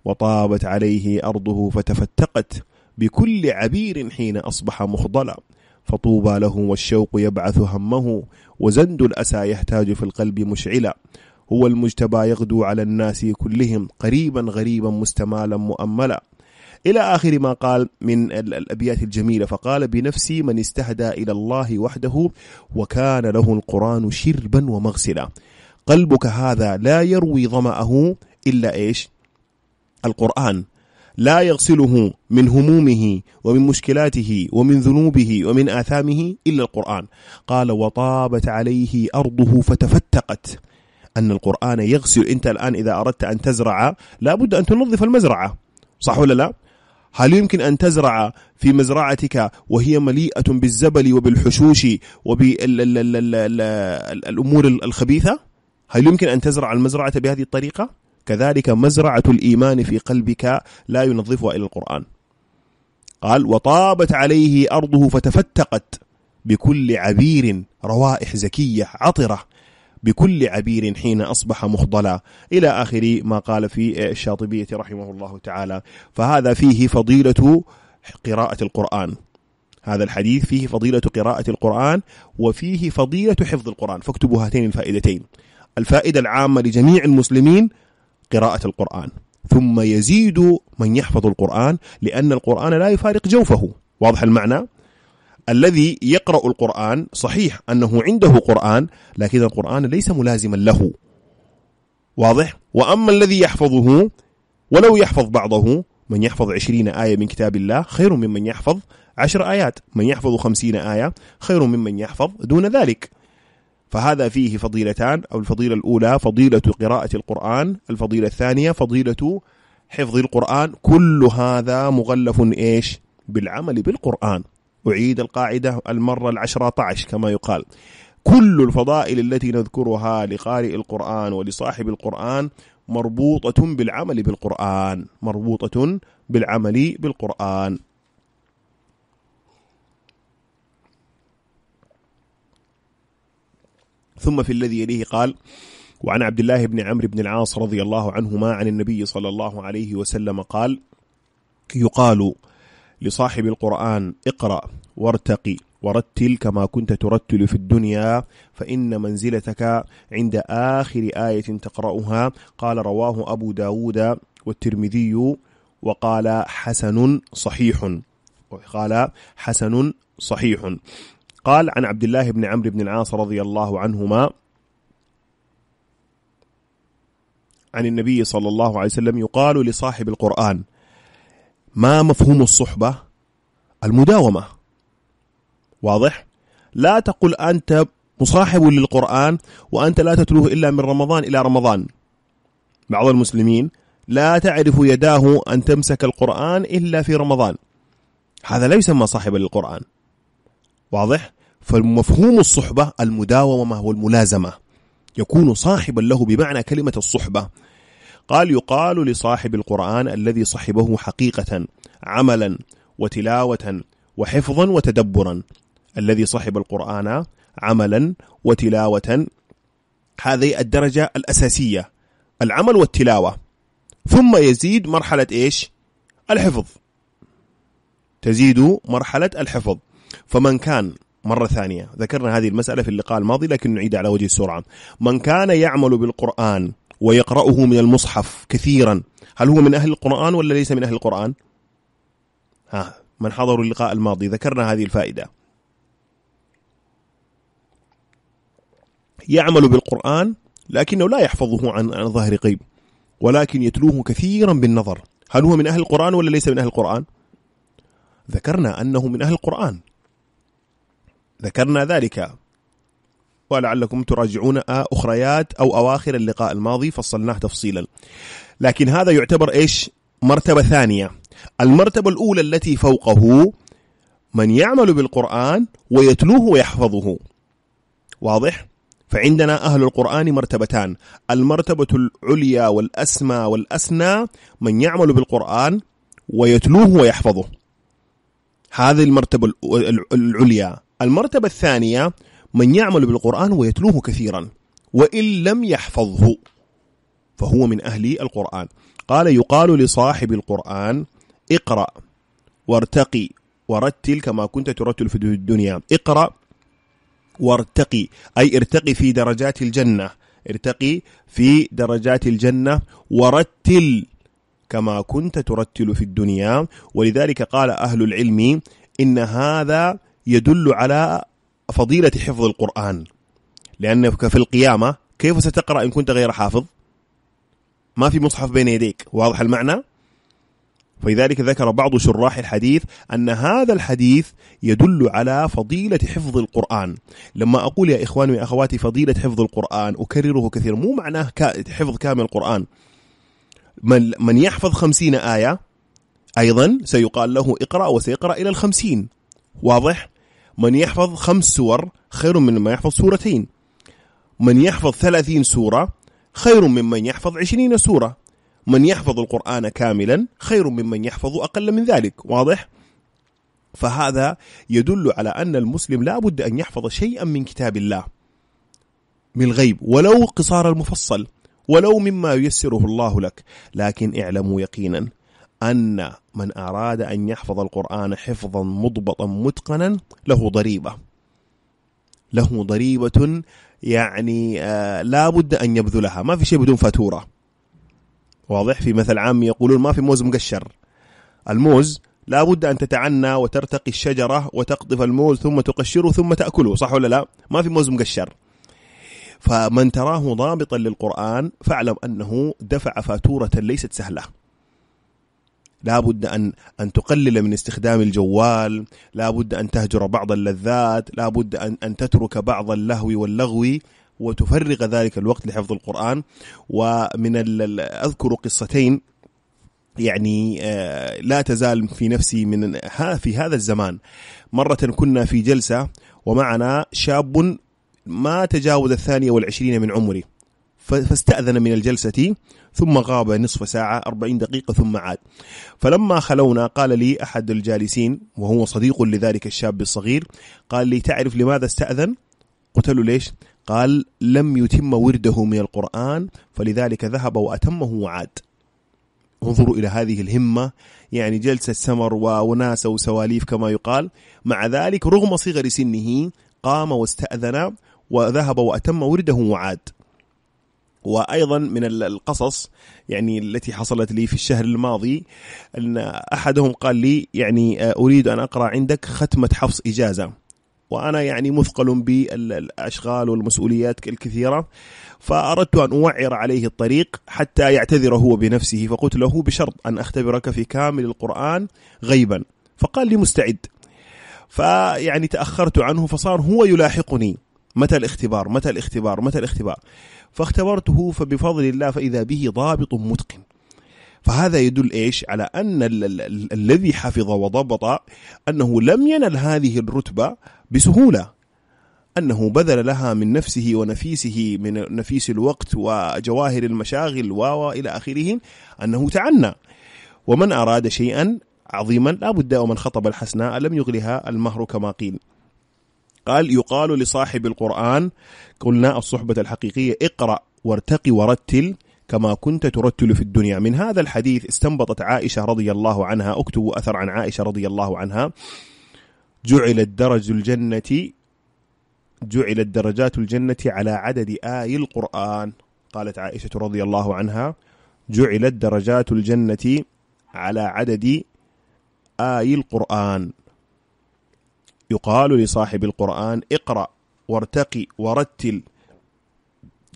وطابت عليه أرضه فتفتقت بكل عبير حين أصبح مخضلا فطوبى له والشوق يبعث همه وزند الأسى يحتاج في القلب مشعلا هو المجتبى يغدو على الناس كلهم قريبا غريبا مستمالا مؤملا إلى آخر ما قال من الأبيات الجميلة فقال بنفسي من استهدى إلى الله وحده وكان له القرآن شربا ومغسلا قلبك هذا لا يروي ظمأه إلا إيش القرآن لا يغسله من همومه ومن مشكلاته ومن ذنوبه ومن آثامه إلا القرآن قال وطابت عليه أرضه فتفتقت أن القرآن يغسل أنت الآن إذا أردت أن تزرع لابد أن تنظف المزرعة صح ولا لا؟ هل يمكن أن تزرع في مزرعتك وهي مليئة بالزبل وبالحشوش وبالأمور الخبيثة هل يمكن أن تزرع المزرعة بهذه الطريقة كذلك مزرعة الإيمان في قلبك لا ينظفها إلى القرآن قال وطابت عليه أرضه فتفتقت بكل عبير روائح زكية عطرة بكل عبير حين أصبح مخضلا إلى آخر ما قال في الشاطبية رحمه الله تعالى فهذا فيه فضيلة قراءة القرآن هذا الحديث فيه فضيلة قراءة القرآن وفيه فضيلة حفظ القرآن فاكتبوا هاتين الفائدتين الفائدة العامة لجميع المسلمين قراءة القرآن ثم يزيد من يحفظ القرآن لأن القرآن لا يفارق جوفه واضح المعنى؟ الذي يقرأ القرآن صحيح أنه عنده قرآن لكن القرآن ليس ملازما له واضح؟ وأما الذي يحفظه ولو يحفظ بعضه من يحفظ عشرين آية من كتاب الله خير ممن يحفظ عشر آيات من يحفظ خمسين آية خير ممن يحفظ دون ذلك فهذا فيه فضيلتان أو الفضيلة الأولى فضيلة قراءة القرآن الفضيلة الثانية فضيلة حفظ القرآن كل هذا مغلف إيش بالعمل بالقرآن أعيد القاعدة المرة العشرة عشر كما يقال كل الفضائل التي نذكرها لقارئ القرآن ولصاحب القرآن مربوطة بالعمل بالقرآن مربوطة بالعمل بالقرآن ثم في الذي يليه قال وعن عبد الله بن عمرو بن العاص رضي الله عنهما عن النبي صلى الله عليه وسلم قال يقال لصاحب القرآن اقرأ وارتقي ورتل كما كنت ترتل في الدنيا فإن منزلتك عند آخر آية تقرأها قال رواه أبو داود والترمذي وقال حسن صحيح وقال حسن صحيح قال عن عبد الله بن عمرو بن العاص رضي الله عنهما عن النبي صلى الله عليه وسلم يقال لصاحب القرآن ما مفهوم الصحبة المداومة واضح لا تقل أنت مصاحب للقرآن وأنت لا تتلوه إلا من رمضان إلى رمضان بعض المسلمين لا تعرف يداه أن تمسك القرآن إلا في رمضان هذا لا يسمى صاحب للقرآن واضح؟ فمفهوم الصحبة المداومة والملازمة يكون صاحبا له بمعنى كلمة الصحبة قال يقال لصاحب القرآن الذي صحبه حقيقة عملا وتلاوة وحفظا وتدبرا الذي صحب القرآن عملا وتلاوة هذه الدرجة الأساسية العمل والتلاوة ثم يزيد مرحلة إيش الحفظ تزيد مرحلة الحفظ فمن كان مرة ثانية ذكرنا هذه المسألة في اللقاء الماضي لكن نعيد على وجه السرعة من كان يعمل بالقرآن ويقرأه من المصحف كثيرا هل هو من أهل القرآن ولا ليس من أهل القرآن ها من حضروا اللقاء الماضي ذكرنا هذه الفائدة يعمل بالقرآن لكنه لا يحفظه عن, عن ظهر قيب ولكن يتلوه كثيرا بالنظر هل هو من أهل القرآن ولا ليس من أهل القرآن ذكرنا أنه من أهل القرآن ذكرنا ذلك ولعلكم تراجعون أخريات أو أواخر اللقاء الماضي فصلناه تفصيلا لكن هذا يعتبر إيش مرتبة ثانية المرتبة الأولى التي فوقه من يعمل بالقرآن ويتلوه ويحفظه واضح؟ فعندنا أهل القرآن مرتبتان المرتبة العليا والأسمى والأسنى من يعمل بالقرآن ويتلوه ويحفظه هذه المرتبة العليا المرتبة الثانية من يعمل بالقرآن ويتلوه كثيرا وإن لم يحفظه فهو من أهل القرآن قال يقال لصاحب القرآن اقرأ وارتقي ورتل كما كنت ترتل في الدنيا اقرأ وارتقي أي ارتقي في درجات الجنة ارتقي في درجات الجنة ورتل كما كنت ترتل في الدنيا ولذلك قال أهل العلم إن هذا يدل على فضيلة حفظ القرآن لأنك في القيامة كيف ستقرأ إن كنت غير حافظ ما في مصحف بين يديك واضح المعنى فلذلك ذكر بعض شراح الحديث أن هذا الحديث يدل على فضيلة حفظ القرآن لما أقول يا إخواني وأخواتي فضيلة حفظ القرآن أكرره كثير مو معناه حفظ كامل القرآن من, من يحفظ خمسين آية أيضا سيقال له اقرأ وسيقرأ إلى الخمسين واضح؟ من يحفظ خمس سور خير من من يحفظ سورتين من يحفظ ثلاثين سورة خير ممن يحفظ عشرين سورة من يحفظ القرآن كاملا خير ممن يحفظ أقل من ذلك واضح؟ فهذا يدل على أن المسلم لا بد أن يحفظ شيئا من كتاب الله من الغيب ولو قصار المفصل ولو مما ييسره الله لك لكن اعلموا يقينا أن من أراد أن يحفظ القرآن حفظا مضبطا متقنا له ضريبة له ضريبة يعني آه، لا بد أن يبذلها ما في شيء بدون فاتورة واضح في مثل عام يقولون ما في موز مقشر الموز لا بد أن تتعنى وترتقي الشجرة وتقطف الموز ثم تقشره ثم تأكله صح ولا لا ما في موز مقشر فمن تراه ضابطا للقرآن فاعلم أنه دفع فاتورة ليست سهلة لابد أن, أن تقلل من استخدام الجوال لابد أن تهجر بعض اللذات لابد أن, أن تترك بعض اللهو واللغو وتفرغ ذلك الوقت لحفظ القرآن ومن أذكر قصتين يعني آه، لا تزال في نفسي من في هذا الزمان مرة كنا في جلسة ومعنا شاب ما تجاوز الثانية والعشرين من عمري فاستأذن من الجلسة ثم غاب نصف ساعة 40 دقيقة ثم عاد فلما خلونا قال لي أحد الجالسين وهو صديق لذلك الشاب الصغير قال لي تعرف لماذا استأذن؟ قلت له ليش؟ قال لم يتم ورده من القرآن فلذلك ذهب وأتمه وعاد انظروا إلى هذه الهمة يعني جلسة سمر وناس وسواليف كما يقال مع ذلك رغم صغر سنه قام واستأذن وذهب وأتم ورده وعاد وايضا من القصص يعني التي حصلت لي في الشهر الماضي ان احدهم قال لي يعني آه، اريد ان اقرا عندك ختمه حفص اجازه وانا يعني مثقل بالاشغال والمسؤوليات الكثيره فاردت ان اوعر عليه الطريق حتى يعتذر هو بنفسه فقلت له بشرط ان اختبرك في كامل القران غيبا فقال لي مستعد فيعني تاخرت عنه فصار هو يلاحقني متى الاختبار متى الاختبار متى الاختبار فاختبرته فبفضل الله فإذا به ضابط متقن فهذا يدل ايش؟ على ان ال ال الذي حفظ وضبط انه لم ينل هذه الرتبه بسهوله أنه بذل لها من نفسه ونفيسه من نفيس الوقت وجواهر المشاغل وإلى آخره أنه تعنى ومن أراد شيئا عظيما لا بد ومن خطب الحسناء لم يغلها المهر كما قيل قال يقال لصاحب القرآن قلنا الصحبة الحقيقية اقرأ وارتقي ورتل كما كنت ترتل في الدنيا من هذا الحديث استنبطت عائشة رضي الله عنها اكتبوا أثر عن عائشة رضي الله عنها جعلت درج الجنة جعلت درجات الجنة على عدد آي القرآن قالت عائشة رضي الله عنها جعلت درجات الجنة على عدد آي القرآن يقال لصاحب القرآن اقرأ وارتقي ورتل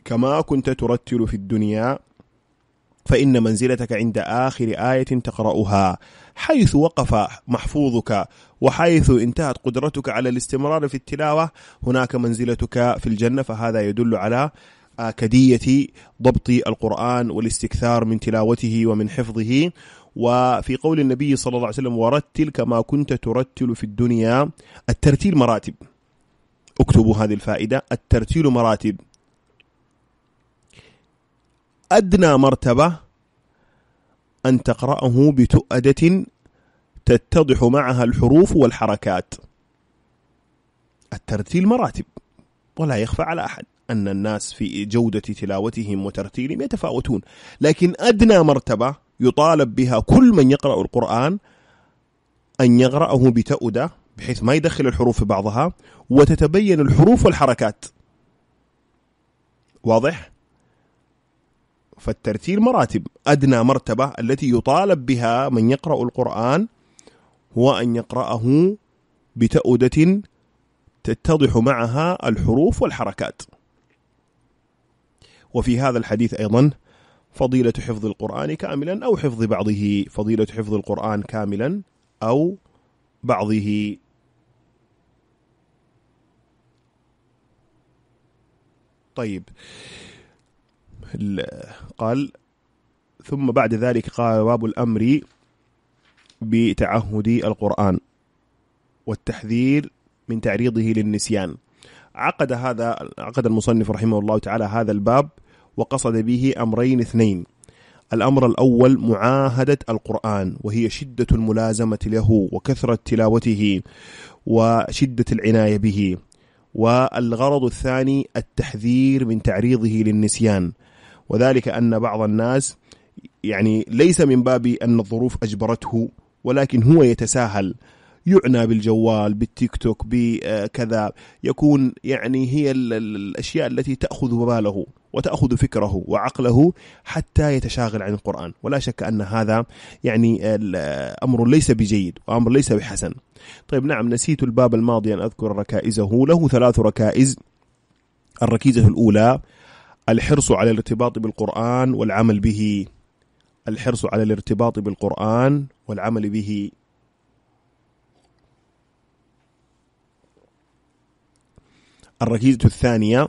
كما كنت ترتل في الدنيا فإن منزلتك عند آخر آية تقرأها حيث وقف محفوظك وحيث انتهت قدرتك على الاستمرار في التلاوة هناك منزلتك في الجنة فهذا يدل على آكدية آه، ضبط القرآن والاستكثار من تلاوته ومن حفظه وفي قول النبي صلى الله عليه وسلم ورتل كما كنت ترتل في الدنيا الترتيل مراتب اكتبوا هذه الفائدة الترتيل مراتب أدنى مرتبة أن تقرأه بتؤدة تتضح معها الحروف والحركات الترتيل مراتب ولا يخفى على أحد أن الناس في جودة تلاوتهم وترتيلهم يتفاوتون لكن أدنى مرتبة يطالب بها كل من يقرأ القرآن أن يقرأه بتأودة بحيث ما يدخل الحروف في بعضها وتتبين الحروف والحركات واضح؟ فالترتيل مراتب أدنى مرتبة التي يطالب بها من يقرأ القرآن هو أن يقرأه بتأودة تتضح معها الحروف والحركات وفي هذا الحديث أيضا فضيلة حفظ القرآن كاملا أو حفظ بعضه فضيلة حفظ القرآن كاملا أو بعضه طيب قال ثم بعد ذلك قال باب الأمر بتعهد القرآن والتحذير من تعريضه للنسيان عقد هذا عقد المصنف رحمه الله تعالى هذا الباب وقصد به أمرين اثنين الأمر الأول معاهدة القرآن وهي شدة الملازمة له وكثرة تلاوته وشدة العناية به والغرض الثاني التحذير من تعريضه للنسيان وذلك أن بعض الناس يعني ليس من باب أن الظروف أجبرته ولكن هو يتساهل يعنى بالجوال بالتيك توك بكذا يكون يعني هي الأشياء التي تأخذ باله وتأخذ فكره وعقله حتى يتشاغل عن القرآن ولا شك أن هذا يعني أمر ليس بجيد وأمر ليس بحسن طيب نعم نسيت الباب الماضي أن أذكر ركائزه له ثلاث ركائز الركيزة الأولى الحرص على الارتباط بالقرآن والعمل به الحرص على الارتباط بالقرآن والعمل به الركيزة الثانية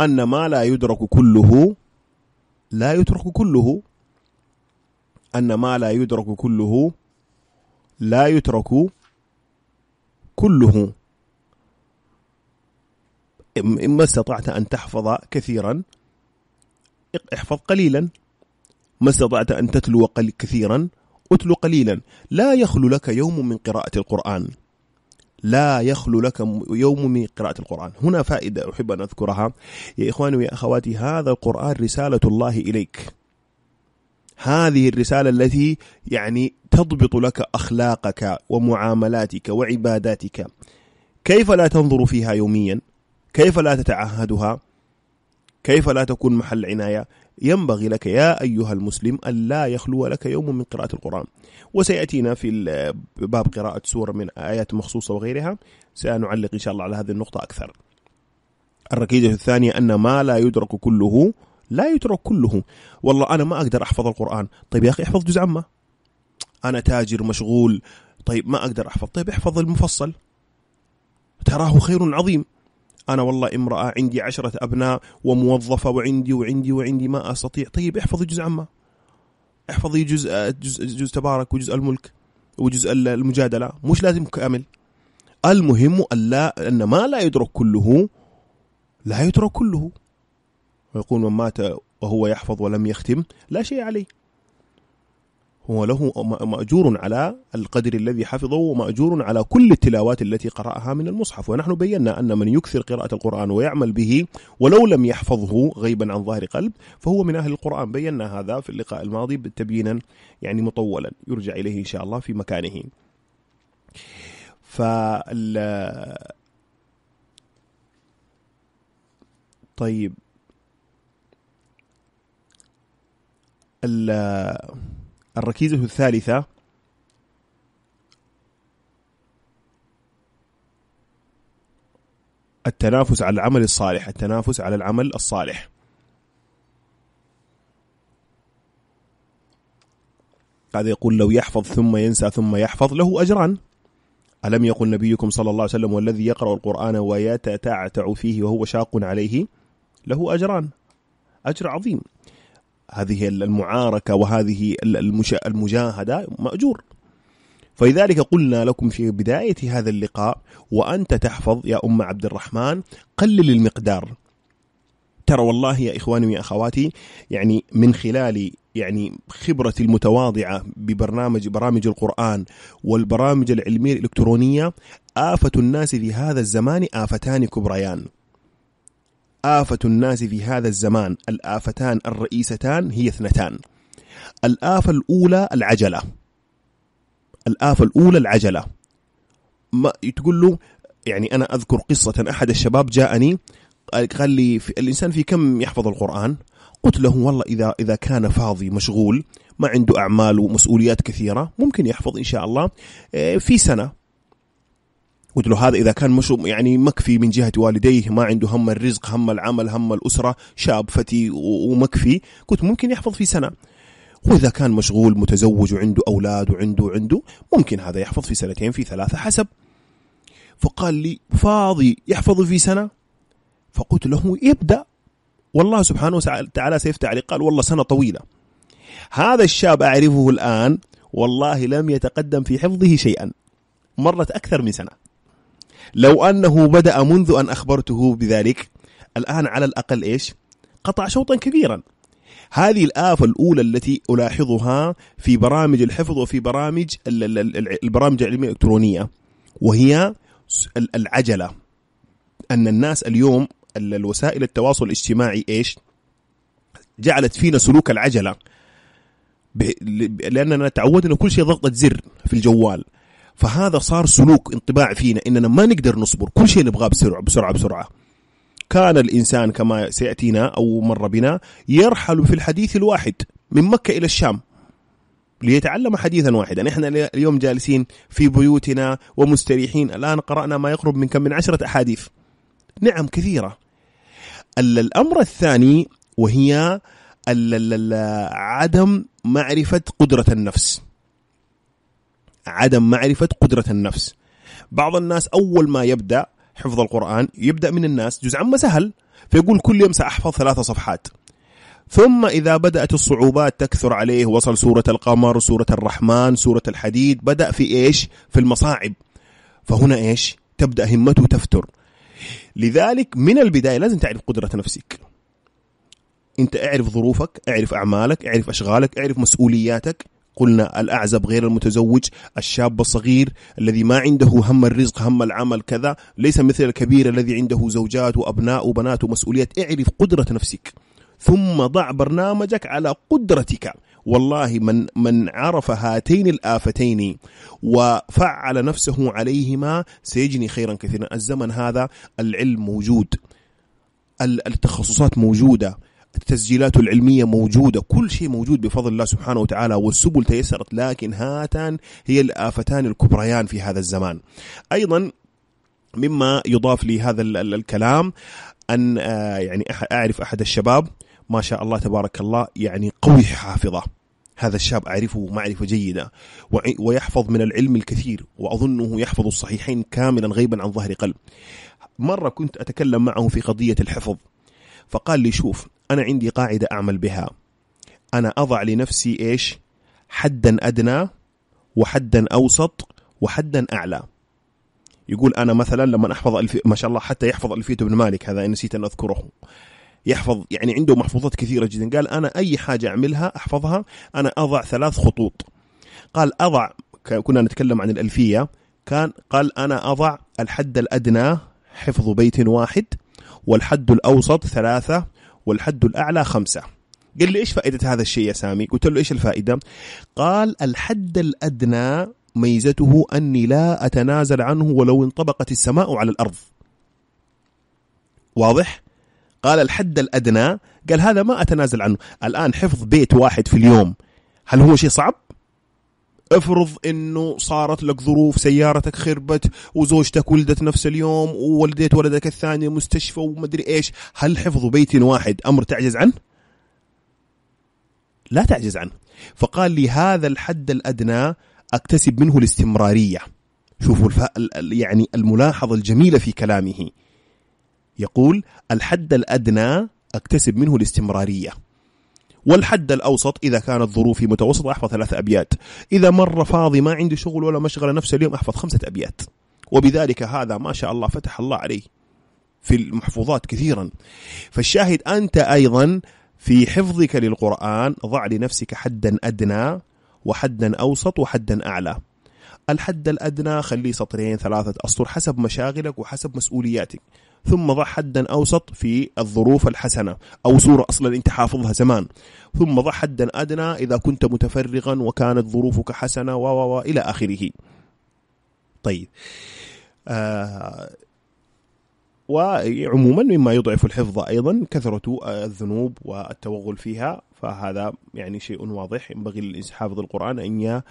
أن ما لا يدرك كله لا يترك كله أن ما لا يدرك كله لا يترك كله إما استطعت أن تحفظ كثيرا احفظ قليلا ما استطعت أن تتلو كثيرا اتلو قليلا لا يخلو لك يوم من قراءة القرآن لا يخلو لك يوم من قراءة القرآن هنا فائدة أحب أن أذكرها يا إخواني ويا أخواتي هذا القرآن رسالة الله إليك هذه الرسالة التي يعني تضبط لك أخلاقك ومعاملاتك وعباداتك كيف لا تنظر فيها يوميا كيف لا تتعهدها كيف لا تكون محل عناية ينبغي لك يا أيها المسلم أن لا يخلو لك يوم من قراءة القرآن وسيأتينا في باب قراءة سورة من آيات مخصوصة وغيرها سنعلق إن شاء الله على هذه النقطة أكثر الركيزة الثانية أن ما لا يدرك كله لا يترك كله والله أنا ما أقدر أحفظ القرآن طيب يا أخي احفظ جزء عما أنا تاجر مشغول طيب ما أقدر أحفظ طيب احفظ المفصل تراه خير عظيم أنا والله امرأة عندي عشرة أبناء وموظفة وعندي وعندي وعندي ما أستطيع طيب احفظي جزء عما احفظي جزء جزء, جزء تبارك وجزء الملك وجزء المجادلة مش لازم كامل المهم ألا أن ما لا يدرك كله لا يترك كله ويقول من مات وهو يحفظ ولم يختم لا شيء عليه هو له مأجور على القدر الذي حفظه ومأجور على كل التلاوات التي قرأها من المصحف ونحن بينا أن من يكثر قراءة القرآن ويعمل به ولو لم يحفظه غيبا عن ظهر قلب فهو من أهل القرآن بينا هذا في اللقاء الماضي تبيينا يعني مطولا يرجع إليه إن شاء الله في مكانه فال طيب ال الركيزة الثالثة التنافس على العمل الصالح التنافس على العمل الصالح هذا يقول لو يحفظ ثم ينسى ثم يحفظ له أجران ألم يقل نبيكم صلى الله عليه وسلم والذي يقرأ القرآن ويتتعتع فيه وهو شاق عليه له أجران أجر عظيم هذه المعاركة وهذه المجاهدة مأجور فلذلك قلنا لكم في بداية هذا اللقاء وأنت تحفظ يا أم عبد الرحمن قلل المقدار ترى والله يا إخواني يا أخواتي يعني من خلال يعني خبرتي المتواضعة ببرنامج برامج القرآن والبرامج العلمية الإلكترونية آفة الناس في هذا الزمان آفتان كبريان آفة الناس في هذا الزمان الآفتان الرئيستان هي اثنتان الآفة الأولى العجلة الآفة الأولى العجلة ما تقول له يعني أنا أذكر قصة أحد الشباب جاءني قال لي في الإنسان في كم يحفظ القرآن قلت له والله إذا, إذا كان فاضي مشغول ما عنده أعمال ومسؤوليات كثيرة ممكن يحفظ إن شاء الله إيه، في سنة قلت له هذا اذا كان مش يعني مكفي من جهه والديه ما عنده هم الرزق هم العمل هم الاسره شاب فتي ومكفي قلت ممكن يحفظ في سنه واذا كان مشغول متزوج وعنده اولاد وعنده وعنده ممكن هذا يحفظ في سنتين في ثلاثه حسب فقال لي فاضي يحفظ في سنه فقلت له يبدا والله سبحانه وتعالى سيفتح عليه قال والله سنه طويله هذا الشاب اعرفه الان والله لم يتقدم في حفظه شيئا مرت اكثر من سنه لو أنه بدأ منذ أن أخبرته بذلك الآن على الأقل إيش قطع شوطا كبيرا هذه الآفة الأولى التي ألاحظها في برامج الحفظ وفي برامج البرامج العلمية الإلكترونية وهي العجلة أن الناس اليوم الوسائل التواصل الاجتماعي إيش جعلت فينا سلوك العجلة لأننا تعودنا كل شيء ضغطة زر في الجوال فهذا صار سلوك انطباع فينا اننا ما نقدر نصبر كل شيء نبغاه بسرعه بسرعه بسرعه كان الانسان كما سياتينا او مر بنا يرحل في الحديث الواحد من مكه الى الشام ليتعلم حديثا واحدا يعني احنا اليوم جالسين في بيوتنا ومستريحين الان قرانا ما يقرب من كم من عشره احاديث نعم كثيره الامر الثاني وهي عدم معرفه قدره النفس عدم معرفة قدرة النفس بعض الناس أول ما يبدأ حفظ القرآن يبدأ من الناس جزء عما سهل فيقول كل يوم سأحفظ ثلاثة صفحات ثم إذا بدأت الصعوبات تكثر عليه وصل سورة القمر سورة الرحمن سورة الحديد بدأ في إيش في المصاعب فهنا إيش تبدأ همته تفتر لذلك من البداية لازم تعرف قدرة نفسك أنت اعرف ظروفك اعرف أعمالك اعرف أشغالك اعرف مسؤولياتك قلنا الأعزب غير المتزوج الشاب الصغير الذي ما عنده هم الرزق هم العمل كذا ليس مثل الكبير الذي عنده زوجات وأبناء وبنات ومسؤوليات اعرف قدرة نفسك ثم ضع برنامجك على قدرتك والله من من عرف هاتين الآفتين وفعل نفسه عليهما سيجني خيرا كثيرا الزمن هذا العلم موجود التخصصات موجوده التسجيلات العلمية موجودة كل شيء موجود بفضل الله سبحانه وتعالى والسبل تيسرت لكن هاتان هي الآفتان الكبريان في هذا الزمان أيضا مما يضاف لهذا الكلام أن آه، يعني أعرف أحد الشباب ما شاء الله تبارك الله يعني قوي حافظة هذا الشاب أعرفه معرفة جيدة ويحفظ من العلم الكثير وأظنه يحفظ الصحيحين كاملا غيبا عن ظهر قلب مرة كنت أتكلم معه في قضية الحفظ فقال لي شوف أنا عندي قاعدة أعمل بها أنا أضع لنفسي إيش حدا أدنى وحدا أوسط وحدا أعلى يقول أنا مثلا لما أحفظ الف... ما شاء الله حتى يحفظ ألفية ابن مالك هذا نسيت أن أذكره يحفظ يعني عنده محفوظات كثيرة جدا قال أنا أي حاجة أعملها أحفظها أنا أضع ثلاث خطوط قال أضع كنا نتكلم عن الألفية كان قال أنا أضع الحد الأدنى حفظ بيت واحد والحد الأوسط ثلاثة والحد الأعلى خمسة قال لي إيش فائدة هذا الشيء يا سامي قلت له إيش الفائدة قال الحد الأدنى ميزته أني لا أتنازل عنه ولو انطبقت السماء على الأرض واضح؟ قال الحد الأدنى قال هذا ما أتنازل عنه الآن حفظ بيت واحد في اليوم هل هو شيء صعب؟ افرض انه صارت لك ظروف سيارتك خربت وزوجتك ولدت نفس اليوم وولدت ولدك الثاني مستشفى ومدري ايش هل حفظ بيت واحد امر تعجز عنه لا تعجز عنه فقال لي هذا الحد الادنى اكتسب منه الاستمراريه شوفوا الف... يعني الملاحظه الجميله في كلامه يقول الحد الادنى اكتسب منه الاستمراريه والحد الأوسط إذا كانت ظروفي متوسطة أحفظ ثلاث أبيات إذا مرة فاضي ما عندي شغل ولا مشغلة نفس اليوم أحفظ خمسة أبيات وبذلك هذا ما شاء الله فتح الله عليه في المحفوظات كثيرا فالشاهد أنت أيضا في حفظك للقرآن ضع لنفسك حدا أدنى وحدا أوسط وحدا أعلى الحد الأدنى خليه سطرين ثلاثة أسطر حسب مشاغلك وحسب مسؤولياتك ثم ضع حدا أوسط في الظروف الحسنة أو صورة أصلا أنت حافظها زمان ثم ضع حدا أدنى إذا كنت متفرغا وكانت ظروفك حسنة و و إلى آخره طيب آه وعموما مما يضعف الحفظ ايضا كثره الذنوب والتوغل فيها فهذا يعني شيء واضح ينبغي حافظ القران ان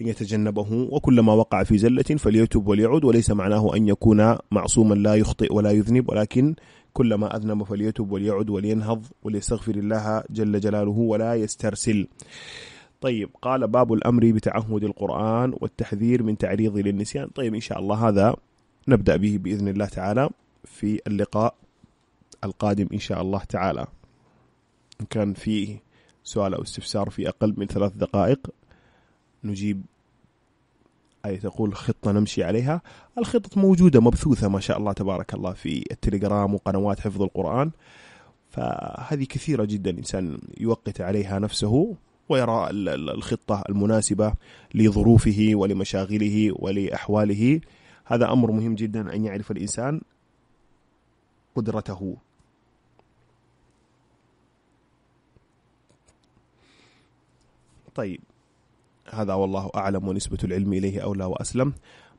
أن يتجنبه وكلما وقع في زلة فليتب وليعد وليس معناه أن يكون معصوما لا يخطئ ولا يذنب ولكن كلما أذنب فليتب وليعد ولينهض وليستغفر الله جل جلاله ولا يسترسل طيب قال باب الأمر بتعهد القرآن والتحذير من تعريض للنسيان طيب إن شاء الله هذا نبدأ به بإذن الله تعالى في اللقاء القادم إن شاء الله تعالى إن كان فيه سؤال أو استفسار في أقل من ثلاث دقائق نجيب أي تقول خطة نمشي عليها الخطط موجودة مبثوثة ما شاء الله تبارك الله في التليجرام وقنوات حفظ القرآن فهذه كثيرة جدا الإنسان يوقت عليها نفسه ويرى الخطة المناسبة لظروفه ولمشاغله ولأحواله هذا أمر مهم جدا أن يعرف الإنسان قدرته طيب هذا والله أعلم ونسبة العلم إليه أولى وأسلم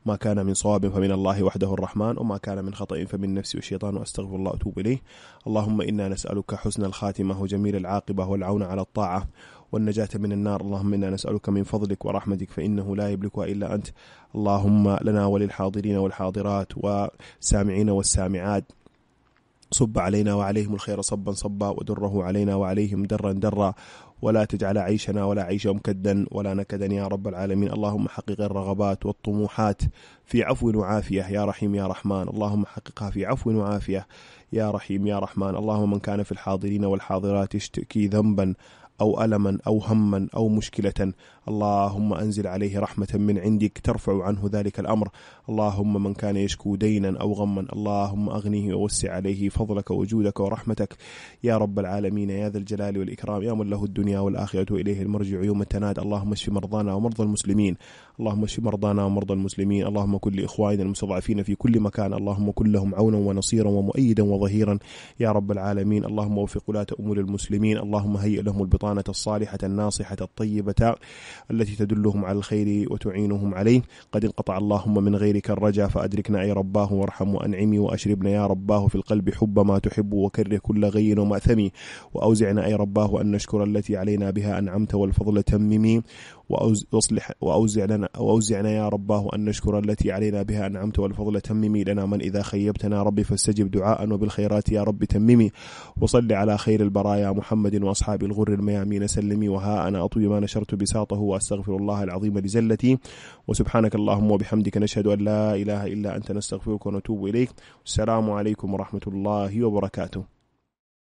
ما كان من صواب فمن الله وحده الرحمن وما كان من خطأ فمن نفسي والشيطان وأستغفر الله وأتوب إليه اللهم إنا نسألك حسن الخاتمة وجميل العاقبة والعون على الطاعة والنجاة من النار اللهم إنا نسألك من فضلك ورحمتك فإنه لا يملكها إلا أنت اللهم لنا وللحاضرين والحاضرات والسامعين والسامعات صب علينا وعليهم الخير صبا صبا ودره علينا وعليهم درا درا ولا تجعل عيشنا ولا عيشهم كدا ولا نكدا يا رب العالمين اللهم حقق الرغبات والطموحات في عفو وعافية يا رحيم يا رحمن اللهم حققها في عفو وعافية يا رحيم يا رحمن اللهم من كان في الحاضرين والحاضرات يشتكي ذنبا أو ألما أو هما أو مشكلة اللهم أنزل عليه رحمة من عندك ترفع عنه ذلك الأمر اللهم من كان يشكو دينا أو غما اللهم أغنيه ووسع عليه فضلك وجودك ورحمتك يا رب العالمين يا ذا الجلال والإكرام يا من له الدنيا والآخرة إليه المرجع يوم التناد اللهم اشف مرضانا ومرضى المسلمين اللهم اشف مرضانا ومرضى المسلمين اللهم كل إخواننا المستضعفين في كل مكان اللهم كن لهم عونا ونصيرا ومؤيدا وظهيرا يا رب العالمين اللهم وفق ولاة أمور المسلمين اللهم هيئ لهم البطانة الصالحة الناصحة الطيبة التي تدلهم على الخير وتعينهم عليه قد انقطع اللهم من غير غيرك الرجا فأدركنا أي رباه وارحم وأنعمي وأشربنا يا رباه في القلب حب ما تحب وكره كل غي ومأثم وأوزعنا أي رباه أن نشكر التي علينا بها أنعمت والفضل تممي وأصلح وأوزع لنا وأوزعنا يا رباه أن نشكر التي علينا بها أنعمت والفضل تممي لنا من إذا خيبتنا ربي فاستجب دعاء وبالخيرات يا رب تممي وصل على خير البرايا محمد وأصحاب الغر الميامين سلمي وها أنا أطوي ما نشرت بساطه وأستغفر الله العظيم لزلتي وسبحانك اللهم وبحمدك نشهد أن لا إله إلا أنت نستغفرك ونتوب إليك السلام عليكم ورحمة الله وبركاته